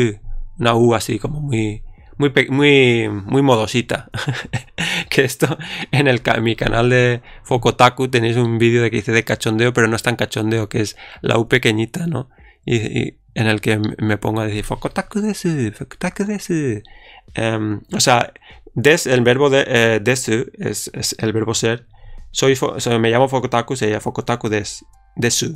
S1: u. una U así como muy, muy, muy, muy modosita. que esto en, el, mi canal de Focotaku tenéis un vídeo de que hice de cachondeo, pero no es tan cachondeo, que es la U pequeñita, ¿no? y, en el que me pongo a decir Fokotaku desu, Fokotaku desu. Em, o sea, des, el verbo de, eh, desu es, el verbo ser. Soy, me llamo Fokotaku, sería Fokotaku desu.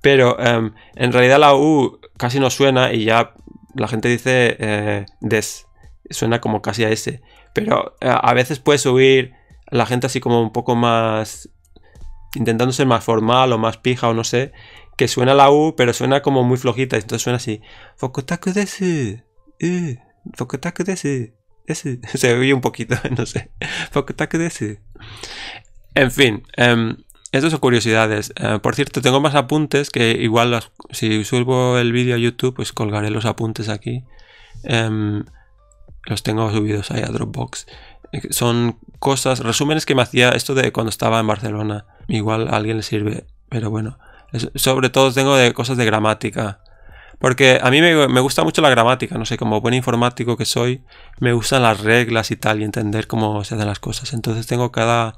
S1: Pero em, en realidad la U casi no suena y ya la gente dice eh, des. Suena como casi a ese. Pero eh, a veces puedes subir la gente así como un poco más. intentando ser más formal o más pija o no sé que suena la U, pero suena como muy flojita, entonces suena así. Fokutaku desu. Uh, de desu. Se oye un poquito, no sé. Fokutaku desu. En fin, em, estas son curiosidades. Eh, por cierto, tengo más apuntes que igual si subo el vídeo a YouTube, pues colgaré los apuntes aquí. Em, los tengo subidos ahí a Dropbox. Eh, son cosas, resúmenes que me hacía esto de cuando estaba en Barcelona. Igual a alguien le sirve, pero bueno sobre todo tengo de cosas de gramática. Porque a mí me, gusta mucho la gramática, no sé, como buen informático que soy, me gustan las reglas y tal, y entender cómo se hacen las cosas. Entonces tengo cada,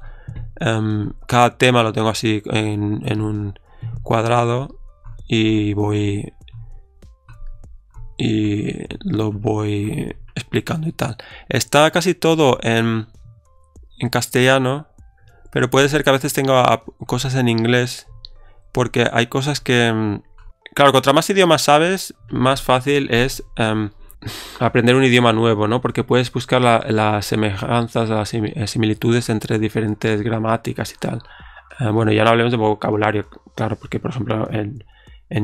S1: em, cada tema lo tengo así en, en un cuadrado y voy y lo voy explicando y tal. Está casi todo en, en castellano, pero puede ser que a veces tenga cosas en inglés porque hay cosas que... Mm, claro, contra más idiomas sabes, más fácil es em, aprender un idioma nuevo, ¿no? Porque puedes buscar las semejanzas, las eh, similitudes entre diferentes gramáticas y tal. Eh, bueno, ya no hablemos de vocabulario, claro, porque por ejemplo en,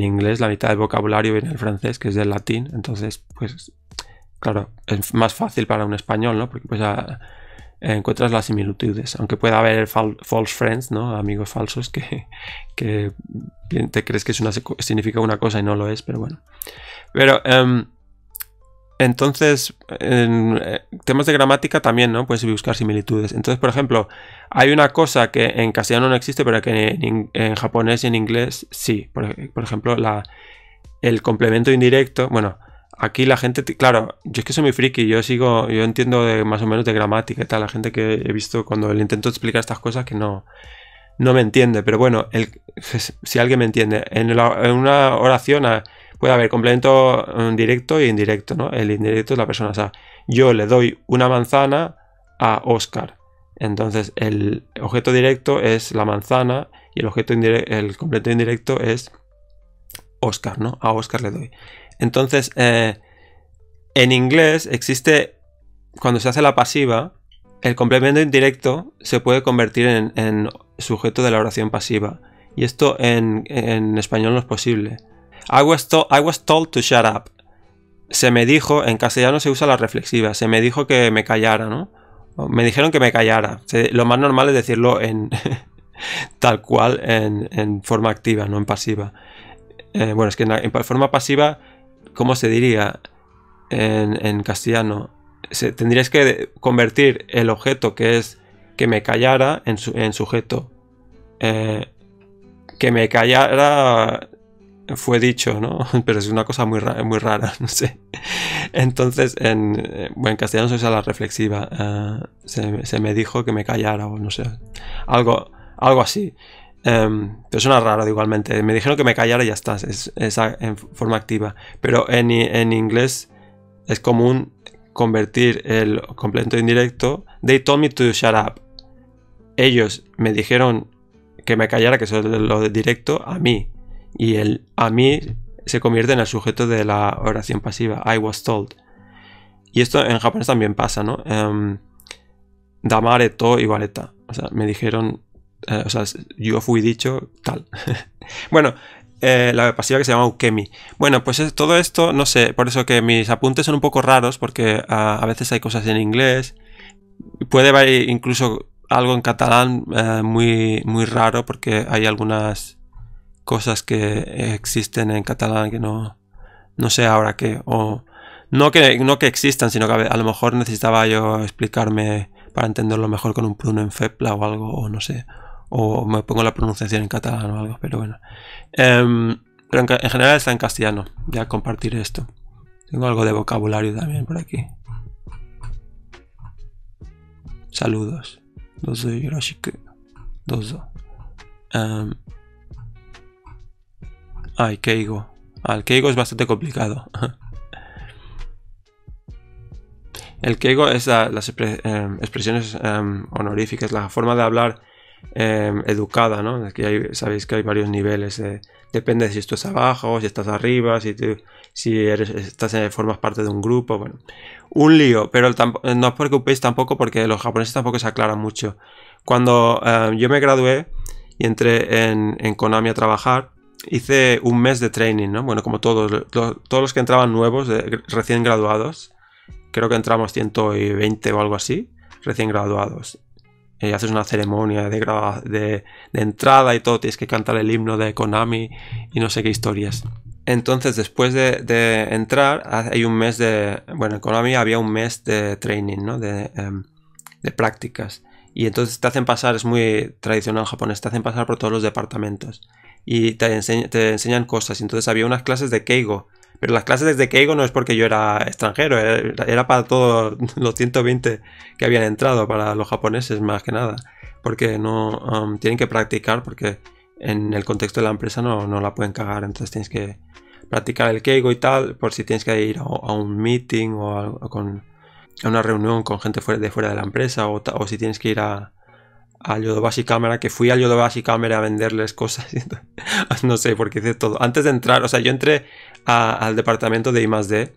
S1: inglés la mitad del vocabulario viene del francés, que es del latín, entonces pues claro, es más fácil para un español, ¿no? Porque pues encuentras las similitudes, aunque pueda haber false friends, ¿no? amigos falsos que, te crees que significa una cosa y no lo es, pero bueno. Pero em, entonces, en eh, temas de gramática también, ¿no? Puedes buscar similitudes. Entonces, por ejemplo, hay una cosa que en castellano no existe, pero que en, japonés y en inglés sí. Por, ejemplo, la, el complemento indirecto, bueno, aquí la gente, claro, yo es que soy muy friki, yo sigo, yo entiendo de, más o menos de gramática y tal, la gente que he visto cuando le intento explicar estas cosas que no, no me entiende, pero bueno, si alguien me entiende, en, una oración ah, puede haber complemento mm, directo e indirecto, ¿no? El indirecto es la persona, o sea, yo le doy una manzana a Oscar, entonces el objeto directo es la manzana y el objeto el complemento indirecto es Oscar, ¿no? A Oscar le doy. Entonces, eh, en inglés existe, cuando se hace la pasiva, el complemento indirecto se puede convertir en, sujeto de la oración pasiva. Y esto en, español no es posible. I was, told to shut up. Se me dijo, en castellano se usa la reflexiva, se me dijo que me callara, ¿no? me dijeron que me callara. Lo más normal es decirlo en tal cual en, forma activa, no en pasiva. Eh, bueno, es que en, forma pasiva ¿Cómo se diría en, castellano? Se, que convertir el objeto que es que me callara en, en sujeto. Eh, que me callara fue dicho, ¿no? Pero es una cosa muy, muy rara, no sé. Entonces, en, buen eh, castellano se usa la reflexiva. Eh, se, se, me dijo que me callara o no sé. Algo, algo así. Em, pero suena raro igualmente. Me dijeron que me callara y ya está. Es, en forma activa. Pero en, en, inglés es común convertir el complemento indirecto. They told me to shut up. Ellos me dijeron que me callara, que eso es lo de directo, a mí. Y el a mí se convierte en el sujeto de la oración pasiva. I was told. Y esto en japonés también pasa, ¿no? Em, damare to iwareta. O sea, me dijeron eh, o sea, yo fui dicho tal. bueno, eh, la pasiva que se llama Ukemi. Bueno, pues todo esto, no sé, por eso que mis apuntes son un poco raros, porque ah, a, veces hay cosas en inglés, puede haber incluso algo en catalán eh, muy, muy raro, porque hay algunas cosas que existen en catalán que no, no sé ahora qué, o no que, no que existan, sino que a, a lo mejor necesitaba yo explicarme para entenderlo mejor con un pruno en Fepla o algo, o no sé, o me pongo la pronunciación en catalán o algo, pero bueno. Em, pero en, general está en castellano. Ya a compartir esto. Tengo algo de vocabulario también por aquí. Saludos. Dozo yoroshiku. Dozo. Em, ay, Keigo. Ah, el Keigo es bastante complicado. El Keigo es las em, expresiones honoríficas, la forma de hablar Em, educada, ¿no? sabéis que hay varios niveles. depende si estás abajo, si estás arriba, si, si eres, estás en, formas parte de un grupo. Bueno, un lío, pero eh, no os preocupéis tampoco porque los japoneses tampoco se aclaran mucho. Cuando em, yo me gradué y entré en, Konami a trabajar, hice un mes de training, ¿no? Bueno, como todos, todos los que entraban nuevos, eh, recién graduados. Creo que entramos 120 o algo así, recién graduados. Eh, haces una ceremonia de, entrada y todo, tienes que cantar el himno de Konami y no sé qué historias. Entonces, después de, entrar, hay un mes de. Bueno, en Konami había un mes de training, ¿no? Em, de, prácticas. Y entonces te hacen pasar, es muy tradicional japonés, te hacen pasar por todos los departamentos. Y te, te enseñan cosas. Entonces había unas clases de Keigo, pero las clases desde Keigo no es porque yo era extranjero, era, para todos los 120 que habían entrado, para los japoneses más que nada. Porque no um, tienen que practicar, porque en el contexto de la empresa no, no la pueden cagar, entonces tienes que practicar el Keigo y tal, por si tienes que ir a, un meeting o a, con, una reunión con gente de fuera de la empresa, o si tienes que ir a, a Yodobas y Cámara, que fui a Yodobas y Cámara a venderles cosas. no sé, por qué hice todo. Antes de entrar, o sea, yo entré al departamento de I D,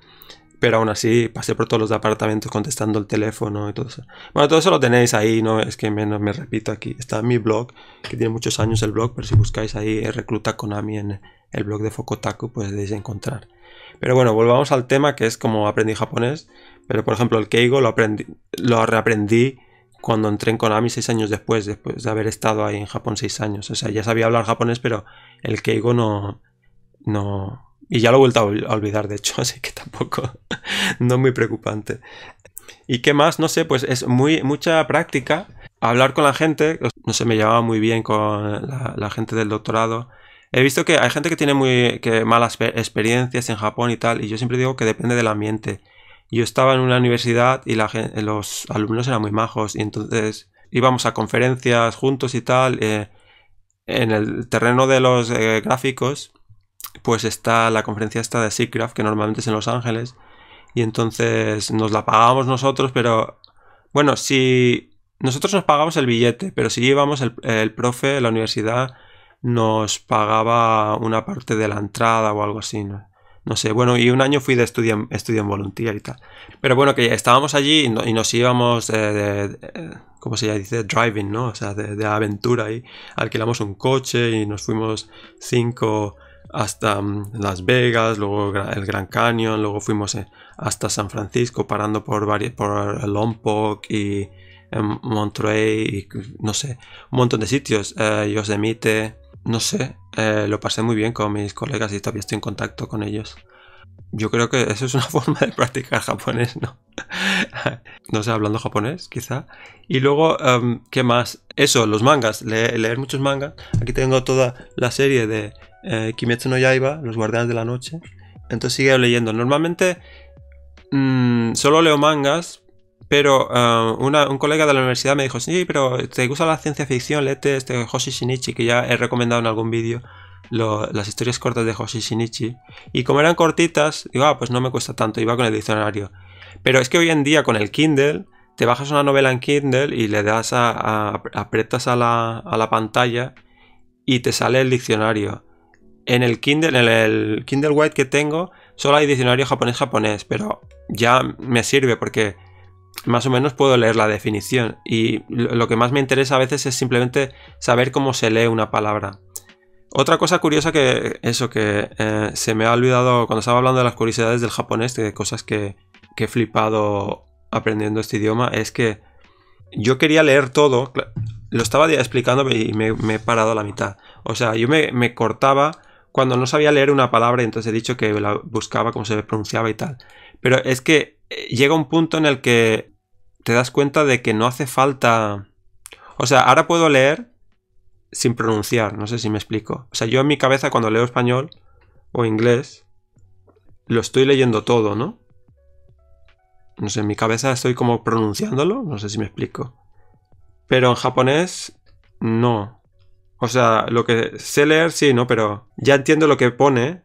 S1: pero aún así pasé por todos los departamentos contestando el teléfono y todo eso. Bueno, todo eso lo tenéis ahí, no es que menos me repito aquí. Está en mi blog, que tiene muchos años el blog, pero si buscáis ahí eh, Recluta Konami en el blog de Fokotaku, pues podéis encontrar. Pero bueno, volvamos al tema que es como aprendí japonés. Pero por ejemplo, el Keigo lo, aprendí, lo reaprendí cuando entré en Konami seis años después, después de haber estado ahí en Japón seis años. O sea, ya sabía hablar japonés, pero el Keigo no. no y ya lo he vuelto a olvidar, de hecho, así que tampoco. no muy preocupante. ¿Y qué más? No sé, pues es muy, mucha práctica. Hablar con la gente. No sé, me llevaba muy bien con la, gente del doctorado. He visto que hay gente que tiene muy malas experiencias en Japón y tal, y yo siempre digo que depende del ambiente yo estaba en una universidad y la, los alumnos eran muy majos y entonces íbamos a conferencias juntos y tal. Eh, en el terreno de los eh, gráficos, pues está la conferencia esta de SIGGRAPH, que normalmente es en Los Ángeles, y entonces nos la pagábamos nosotros, pero bueno, si nosotros nos pagábamos el billete, pero si íbamos, el, profe la universidad nos pagaba una parte de la entrada o algo así, ¿no? no sé, bueno, y un año fui de estudio en voluntaria y tal. Pero bueno, que estábamos allí y, nos íbamos de, ¿cómo se dice? Driving, ¿no? O sea, de, aventura y alquilamos un coche y nos fuimos cinco hasta mm, Las Vegas, luego el Gran Canyon, luego fuimos eh, hasta San Francisco parando por, varios, por Lompoc y en em, Monterey y no sé, un montón de sitios, eh, Yosemite, no sé, eh, lo pasé muy bien con mis colegas y todavía estoy en contacto con ellos. Yo creo que eso es una forma de practicar japonés, ¿no? no sé, hablando japonés, quizá. Y luego, em, ¿qué más? Eso, los mangas, leer muchos mangas. Aquí tengo toda la serie de eh, Kimetsu no Yaiba, Los Guardianes de la Noche. Entonces sigue leyendo. Normalmente mm, solo leo mangas pero eh, un colega de la universidad me dijo, sí, pero te gusta la ciencia ficción, léete este, este Hoshi Shinichi, que ya he recomendado en algún vídeo las historias cortas de Hoshi Shinichi. Y como eran cortitas, digo, ah, pues no me cuesta tanto, iba con el diccionario. Pero es que hoy en día con el Kindle, te bajas una novela en Kindle y le das a, a aprietas a la, a la pantalla y te sale el diccionario. En el Kindle, en el Kindle White que tengo, solo hay diccionario japonés-japonés, pero ya me sirve porque más o menos puedo leer la definición. Y lo que más me interesa a veces es simplemente saber cómo se lee una palabra. Otra cosa curiosa que eso que eh, se me ha olvidado cuando estaba hablando de las curiosidades del japonés, de cosas que, he flipado aprendiendo este idioma, es que yo quería leer todo, lo estaba explicando y me, he parado a la mitad. O sea, yo me, me, cortaba cuando no sabía leer una palabra y entonces he dicho que la buscaba cómo se pronunciaba y tal. Pero es que eh, llega un punto en el que te das cuenta de que no hace falta... O sea, ahora puedo leer sin pronunciar, no sé si me explico. O sea, yo en mi cabeza cuando leo español o inglés, lo estoy leyendo todo, ¿no? No sé, en mi cabeza estoy como pronunciándolo, no sé si me explico. Pero en japonés, no. O sea, lo que sé leer sí, ¿no? Pero ya entiendo lo que pone,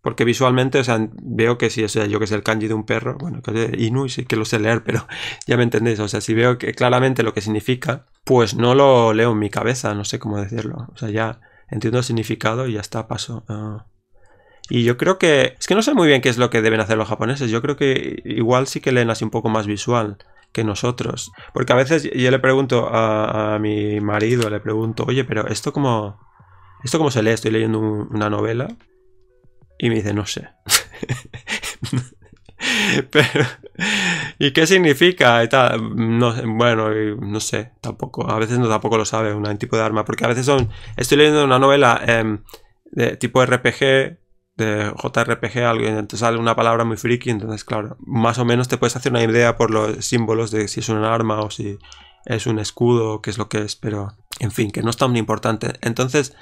S1: porque visualmente, o sea, veo que si, o sea, yo que sé el kanji de un perro, bueno, que Inu y sí que lo sé leer, pero ya me entendéis, o sea, si veo que claramente lo que significa, pues no lo leo en mi cabeza, no sé cómo decirlo. O sea, ya entiendo el significado y ya está, paso. Y yo creo que, es que no sé muy bien qué es lo que deben hacer los japoneses, yo creo que igual sí que leen así un poco más visual que nosotros. Porque a veces yo le pregunto a, mi marido, le pregunto, oye, pero esto como, esto como se lee, estoy leyendo una novela y me dice, no sé. Pero, ¿y qué significa? bueno, no sé, tampoco. A veces no tampoco lo sabe un tipo de arma, porque a veces son. Estoy leyendo una novela em, de tipo RPG, de JRPG, algo, entonces sale una palabra muy friki, entonces, claro, más o menos te puedes hacer una idea por los símbolos de si es un arma o si es un escudo, o qué es lo que es, pero en fin, que no es tan importante. Entonces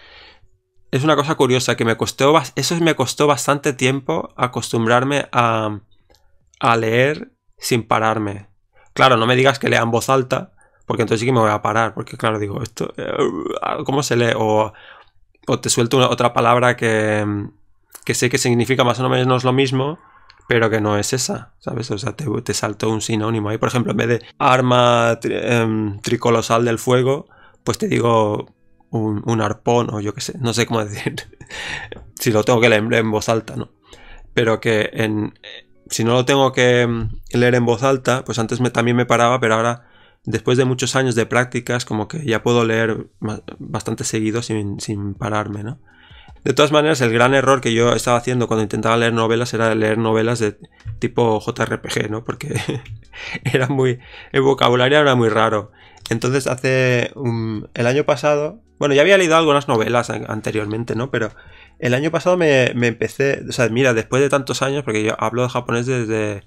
S1: es una cosa curiosa que me costó, eso me costó bastante tiempo acostumbrarme a, a leer sin pararme. Claro, no me digas que lea en voz alta, porque entonces sí que me voy a parar, porque claro, digo, esto, eh, ¿cómo se lee? O, te suelto otra palabra que, que, sé que significa más o menos lo mismo, pero que no es esa, ¿sabes? O sea, te, te salto un sinónimo ahí. Por ejemplo, en vez de arma em, tricolosal del fuego, pues te digo un, arpón o yo qué sé, no sé cómo decir, si lo tengo que leer en voz alta, ¿no? Pero que en, eh, si no lo tengo que mm, leer en voz alta, pues antes también me paraba, pero ahora después de muchos años de prácticas como que ya puedo leer bastante seguido sin, sin pararme, ¿no? De todas maneras, el gran error que yo estaba haciendo cuando intentaba leer novelas era leer novelas de tipo JRPG, ¿no? Porque era muy. El vocabulario era muy raro. Entonces hace el año pasado, bueno, ya había leído algunas novelas anteriormente, ¿no? Pero el año pasado me, empecé, o sea, mira, después de tantos años, porque yo hablo de japonés desde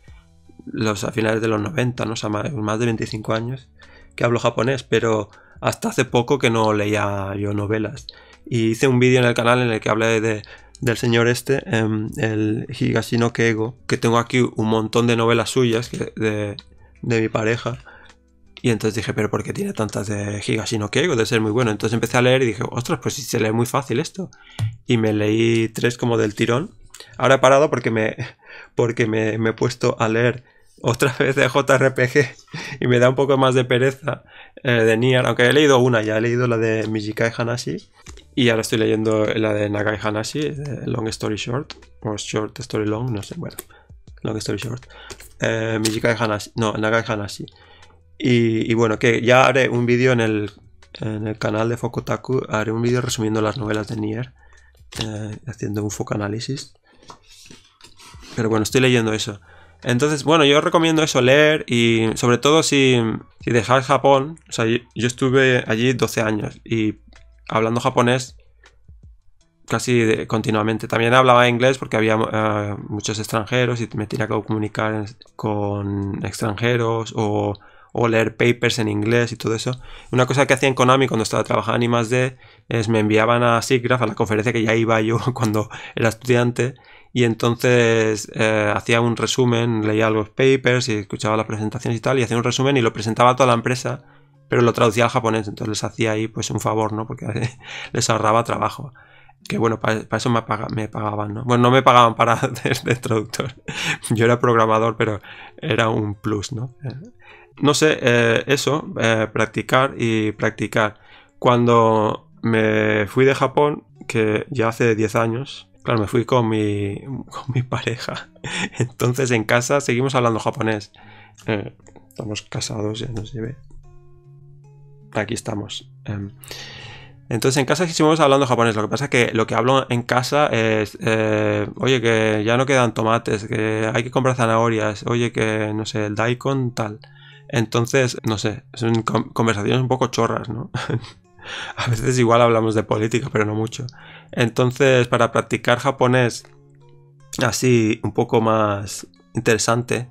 S1: los finales de los 90, ¿no? O sea, más, de 25 años que hablo japonés, pero hasta hace poco que no leía yo novelas. Y hice un vídeo en el canal en el que hablé de, del señor este, em, el Higashino Keigo, que tengo aquí un montón de novelas suyas de, de mi pareja y entonces dije, pero ¿por qué tiene tantas de gigas y no quiero? de ser muy bueno. Entonces empecé a leer y dije, ostras, pues si se lee muy fácil esto. Y me leí tres como del tirón. Ahora he parado porque me, porque me, he puesto a leer otra vez de JRPG y me da un poco más de pereza eh, de Nier, aunque he leído una, ya he leído la de Mijikai Hanashi y ahora estoy leyendo la de Nagai Hanashi, eh, Long Story Short, o Short Story Long, no sé, bueno, Long Story Short, eh, Mijikai Hanashi, no, Nagai Hanashi. Y, bueno, que ya haré un vídeo en el, canal de Fokotaku, haré un vídeo resumiendo las novelas de Nier, eh, haciendo un foco análisis Pero bueno, estoy leyendo eso. Entonces, bueno, yo recomiendo eso, leer y sobre todo si, si Japón, o sea, yo, estuve allí 12 años y hablando japonés casi continuamente. También hablaba inglés porque había eh, muchos extranjeros y me tenía que comunicar con extranjeros o o leer papers en inglés y todo eso. Una cosa que hacía en Konami cuando estaba trabajando en I+.D. es me enviaban a SIGGRAPH, a la conferencia que ya iba yo cuando era estudiante, y entonces eh, hacía un resumen, leía los papers y escuchaba las presentaciones y tal, y hacía un resumen y lo presentaba a toda la empresa, pero lo traducía al japonés, entonces les hacía ahí pues un favor, ¿no? Porque les ahorraba trabajo que bueno, para, eso me, pagaban, ¿no? Bueno, no me pagaban para ser de traductor. Yo era programador, pero era un plus, ¿no? no sé, eh, eso, eh, practicar y practicar. Cuando me fui de Japón, que ya hace 10 años, claro, me fui con mi, con mi pareja. Entonces en casa seguimos hablando japonés. Eh, estamos casados, ya se ve. Aquí estamos. Em. Entonces en casa seguimos hablando japonés. Lo que pasa es que lo que hablo en casa es, oye, que ya no quedan tomates, que hay que comprar zanahorias, oye, que no sé, el daikon tal. Entonces, no sé, son conversaciones un poco chorras, ¿no? a veces igual hablamos de política, pero no mucho. Entonces, para practicar japonés así un poco más interesante,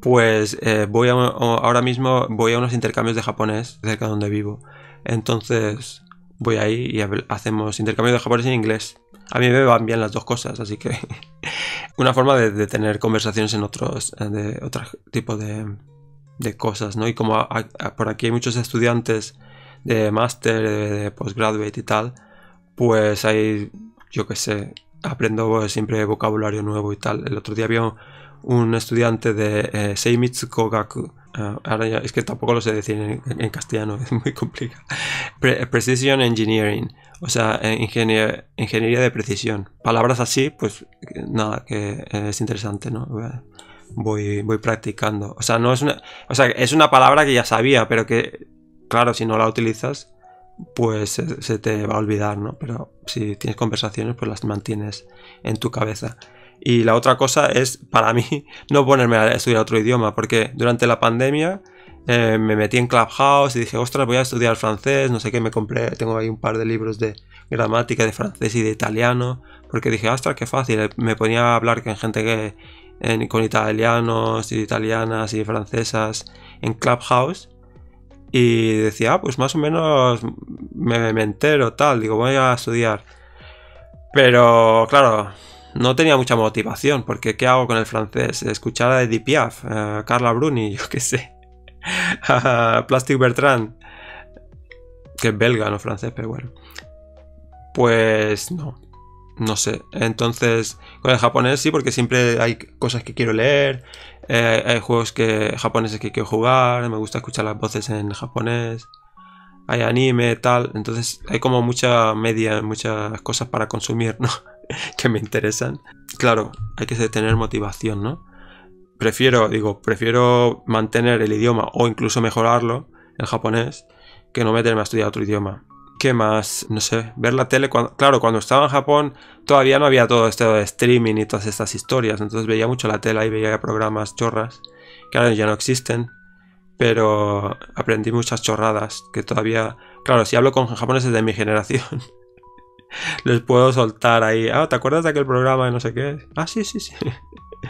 S1: pues eh, voy ahora mismo voy a unos intercambios de japonés cerca de donde vivo. Entonces voy ahí y hacemos intercambios de japonés en inglés. A mí me van bien las dos cosas, así que una forma de, de tener conversaciones en otros eh, de otros tipos de, de cosas, ¿no? Y como por aquí hay muchos estudiantes de máster, de, postgraduate y tal, pues hay, yo qué sé, aprendo pues, siempre vocabulario nuevo y tal. El otro día había un estudiante de eh, Seimitsu Kogaku. Eh, ahora ya, es que tampoco lo sé decir en, castellano, es muy complicado. precision Engineering, o sea, eh, ingeniería de precisión. Palabras así, pues nada, que es interesante, ¿no? voy, practicando. O sea, no es una, o sea, es una palabra que ya sabía, pero que, claro, si no la utilizas, pues se, te va a olvidar, ¿no? Pero si tienes conversaciones, pues las mantienes en tu cabeza. Y la otra cosa es, para mí, no ponerme a estudiar otro idioma, porque durante la pandemia eh, me metí en Clubhouse y dije, ostras, voy a estudiar francés, no sé qué, me compré, tengo ahí un par de libros de gramática de francés y de italiano, porque dije, ostras, qué fácil, eh, me ponía a hablar con gente que con italianos y italianas y francesas en Clubhouse. Y decía, ah, pues más o menos me, entero, tal, digo, voy a estudiar. Pero claro, no tenía mucha motivación, porque ¿qué hago con el francés? Escuchar a Edith Piaf, Carla Bruni, yo qué sé, Plastic Bertrand, que es belga, no francés, pero bueno. Pues no no sé. Entonces, con el japonés sí, porque siempre hay cosas que quiero leer, eh, hay juegos que, japoneses que quiero jugar, me gusta escuchar las voces en japonés, hay anime, tal. Entonces, hay como mucha media, muchas cosas para consumir, ¿no? que me interesan. Claro, hay que tener motivación, ¿no? Prefiero, digo, prefiero mantener el idioma o incluso mejorarlo, el japonés, que no meterme a estudiar otro idioma. ¿Qué más? No sé, ver la tele. claro, cuando estaba en Japón todavía no había todo este streaming y todas estas historias. Entonces veía mucho la tele y veía programas chorras que ahora ya no existen. Pero aprendí muchas chorradas que todavía. Claro, si hablo con japoneses de mi generación, les puedo soltar ahí. Ah, ¿te acuerdas de aquel programa de no sé qué? Ah, sí, sí, sí.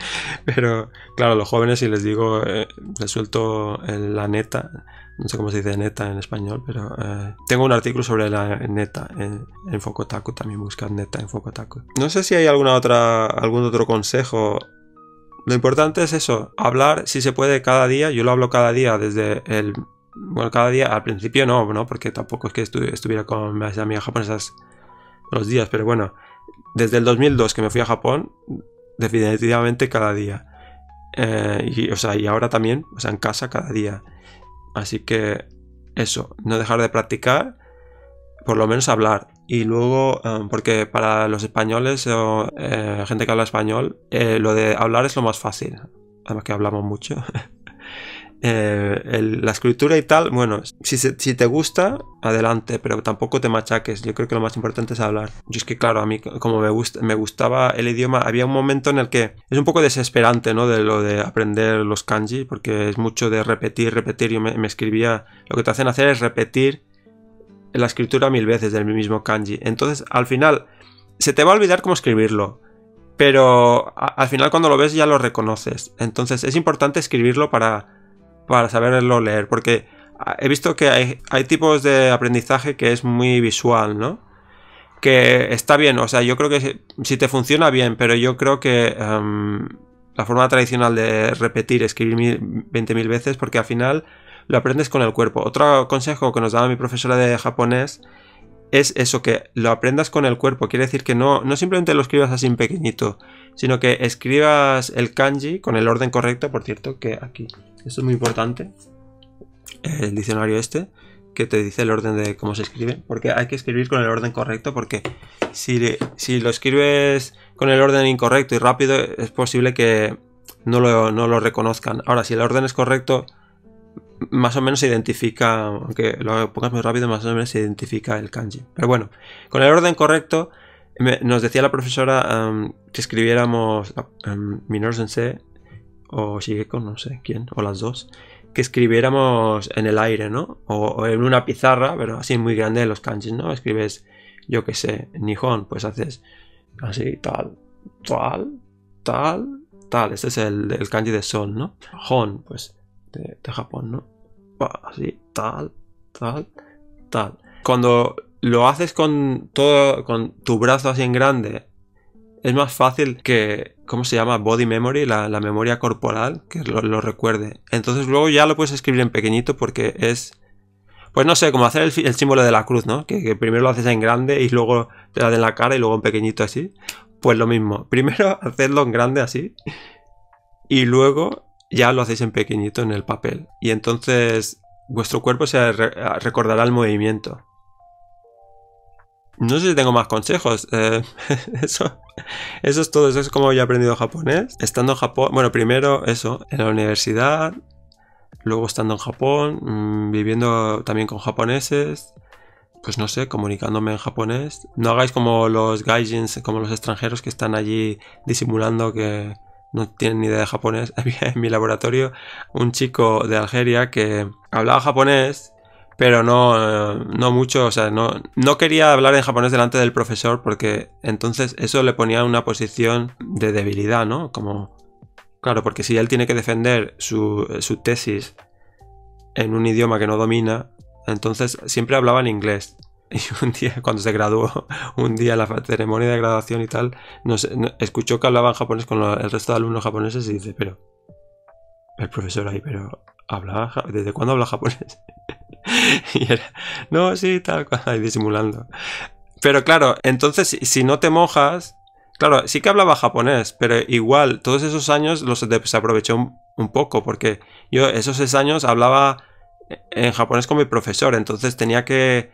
S1: Pero claro, los jóvenes, si les digo, les eh, suelto la neta, no sé cómo se dice neta en español, pero eh, tengo un artículo sobre la neta en, en también buscar neta en Focotaku. No sé si hay alguna otra, algún otro consejo lo importante es eso, hablar si se puede cada día. Yo lo hablo cada día desde el... Bueno, cada día, al principio no, ¿no? Porque tampoco es que estuviera con mis amigas japonesas los días, pero bueno, desde el 2002 que me fui a Japón, definitivamente cada día. Eh, y, o sea, y ahora también, o sea, en casa cada día. Así que eso, no dejar de practicar, por lo menos hablar. Y luego, em, porque para los españoles o eh, gente que habla español, eh, lo de hablar es lo más fácil. Además que hablamos mucho. Eh, la escritura y tal, bueno, si, te gusta, adelante, pero tampoco te machaques. Yo creo que lo más importante es hablar. Yo es que, claro, a mí, como me, gustaba el idioma, había un momento en el que es un poco desesperante, ¿no? De lo de aprender los kanji, porque es mucho de repetir, repetir. Yo me escribía, lo que te hacen hacer es repetir la escritura mil veces del mismo kanji. Entonces, al final, se te va a olvidar cómo escribirlo pero al final cuando lo ves ya lo reconoces. Entonces es importante escribirlo para para saberlo leer, porque ah, he visto que hay, tipos de aprendizaje que es muy visual, ¿no? Que está bien, o sea, yo creo que si, te funciona bien, pero yo creo que em, la forma tradicional de repetir, escribir 20.000 veces, porque al final lo aprendes con el cuerpo. Otro consejo que nos daba mi profesora de japonés es eso, que lo aprendas con el cuerpo. Quiere decir que no, no simplemente lo escribas así en pequeñito, sino que escribas el kanji con el orden correcto, por cierto, que aquí esto es muy importante, el diccionario este, que te dice el orden de cómo se escribe, porque hay que escribir con el orden correcto, porque si, si lo escribes con el orden incorrecto y rápido, es posible que no lo, no lo reconozcan. Ahora, si el orden es correcto, más o menos se identifica, aunque lo pongas muy rápido, más o menos se identifica el kanji. Pero bueno, con el orden correcto, nos decía la profesora um, que escribiéramos um, minorsense o Shigeko, no sé quién, o las dos, que escribiéramos en el aire, ¿no? O, en una pizarra, pero así muy grande de los kanjis, ¿no? Escribes, yo qué sé, Nihon, pues haces así, tal, tal, tal, tal. Este es el, kanji de sol, ¿no? Hon, pues, de, de Japón, ¿no? Así, tal, tal, tal. Cuando lo haces con todo, con tu brazo así en grande es más fácil que, ¿cómo se llama? Body memory, la, memoria corporal, que lo, recuerde. Entonces luego ya lo puedes escribir en pequeñito porque es, pues no sé, como hacer el, símbolo de la cruz, ¿no? Que, primero lo haces en grande y luego te das en la cara y luego en pequeñito así. Pues lo mismo, primero hacerlo en grande así y luego ya lo hacéis en pequeñito en el papel. Y entonces vuestro cuerpo se recordará el movimiento. No sé si tengo más consejos. Eh, eso, eso es todo. Eso es como yo he aprendido japonés. Estando en Japón, bueno, primero eso, en la universidad, luego estando en Japón, mm, viviendo también con japoneses, pues no sé, comunicándome en japonés. No hagáis como los gaijins, como los extranjeros que están allí disimulando que no tienen ni idea de japonés. Había en mi laboratorio un chico de Algeria que hablaba japonés pero no, eh, no mucho, o sea, no, no quería hablar en japonés delante del profesor porque entonces eso le ponía una posición de debilidad, ¿no? Como, claro, porque si él tiene que defender su, su tesis en un idioma que no domina, entonces siempre hablaba en inglés. Y un día, cuando se graduó, un día la ceremonia de graduación y tal, nos, escuchó que hablaba en japonés con el resto de alumnos japoneses y dice, pero, el profesor ahí, pero ¿habla, ¿desde cuándo habla japonés? y era, no, sí, tal ahí disimulando. Pero claro, entonces si no te mojas, claro, sí que hablaba japonés, pero igual todos esos años los desaproveché un, un poco, porque yo esos seis años hablaba eh, en japonés con mi profesor, entonces tenía que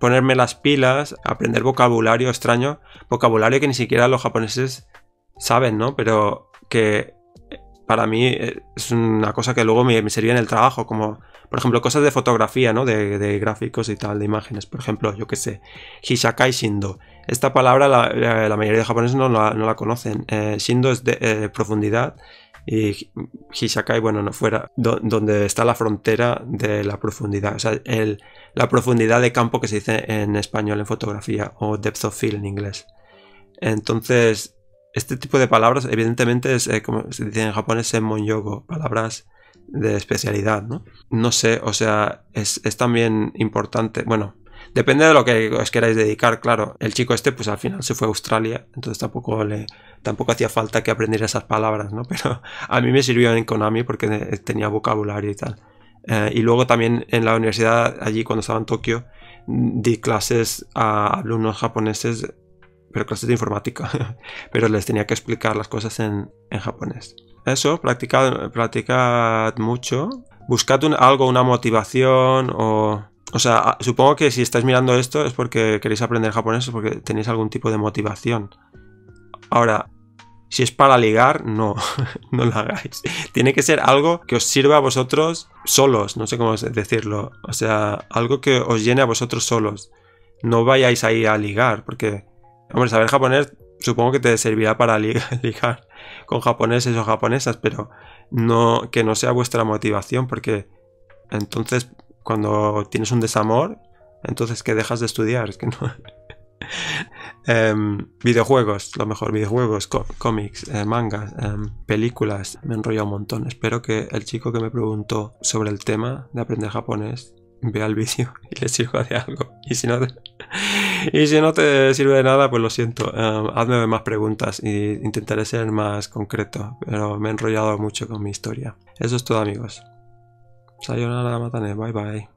S1: ponerme las pilas, aprender vocabulario extraño, vocabulario que ni siquiera los japoneses saben, ¿no? Pero que para mí eh, es una cosa que luego me, me en el trabajo, como por ejemplo cosas de fotografía, ¿no? De, gráficos y tal, de imágenes. Por ejemplo, yo qué sé, Hishakai Shindo. Esta palabra la, mayoría de japoneses no, la, conocen. Eh, shindo es de eh, profundidad y Hishakai, bueno, no fuera, donde está la frontera de la profundidad, o sea, la profundidad de campo que se dice en español en fotografía o depth of field en inglés. Entonces, este tipo de palabras, evidentemente, es eh, como se dice en japonés, es monyogo, palabras de especialidad, ¿no? No sé, o sea, es, también importante, bueno, depende de lo que os queráis dedicar, claro. El chico este, pues al final se fue a Australia, entonces tampoco le, tampoco hacía falta que aprendiera esas palabras, ¿no? Pero a mí me sirvió en Konami porque eh, tenía vocabulario y tal. Eh, y luego también en la universidad, allí cuando estaba en Tokio, di clases a alumnos japoneses pero clases de informática. pero les tenía que explicar las cosas en, japonés. Eso, practicad, practicad mucho. Buscad algo, una motivación o... O sea, supongo que si estáis mirando esto es porque queréis aprender japonés o porque tenéis algún tipo de motivación. Ahora, si es para ligar, no, no lo hagáis. Tiene que ser algo que os sirva a vosotros solos, no sé cómo decirlo. O sea, algo que os llene a vosotros solos. No vayáis ahí a ligar, porque Hombre, saber japonés supongo que te servirá para ligar con japoneses o japonesas, pero que no sea vuestra motivación, porque entonces cuando tienes un desamor, entonces que dejas de estudiar, que no. Em, videojuegos, lo mejor, videojuegos, cómics, eh, mangas, em, películas, me he enrollado un montón. Espero que el chico que me preguntó sobre el tema de aprender japonés vea el vídeo y le sirva de algo. Y si no te, y si no te sirve de nada, pues lo siento. Em, hazme más preguntas e intentaré ser más concreto. Pero me he enrollado mucho con mi historia. Eso es todo, amigos. Sayonara, matane. Bye bye.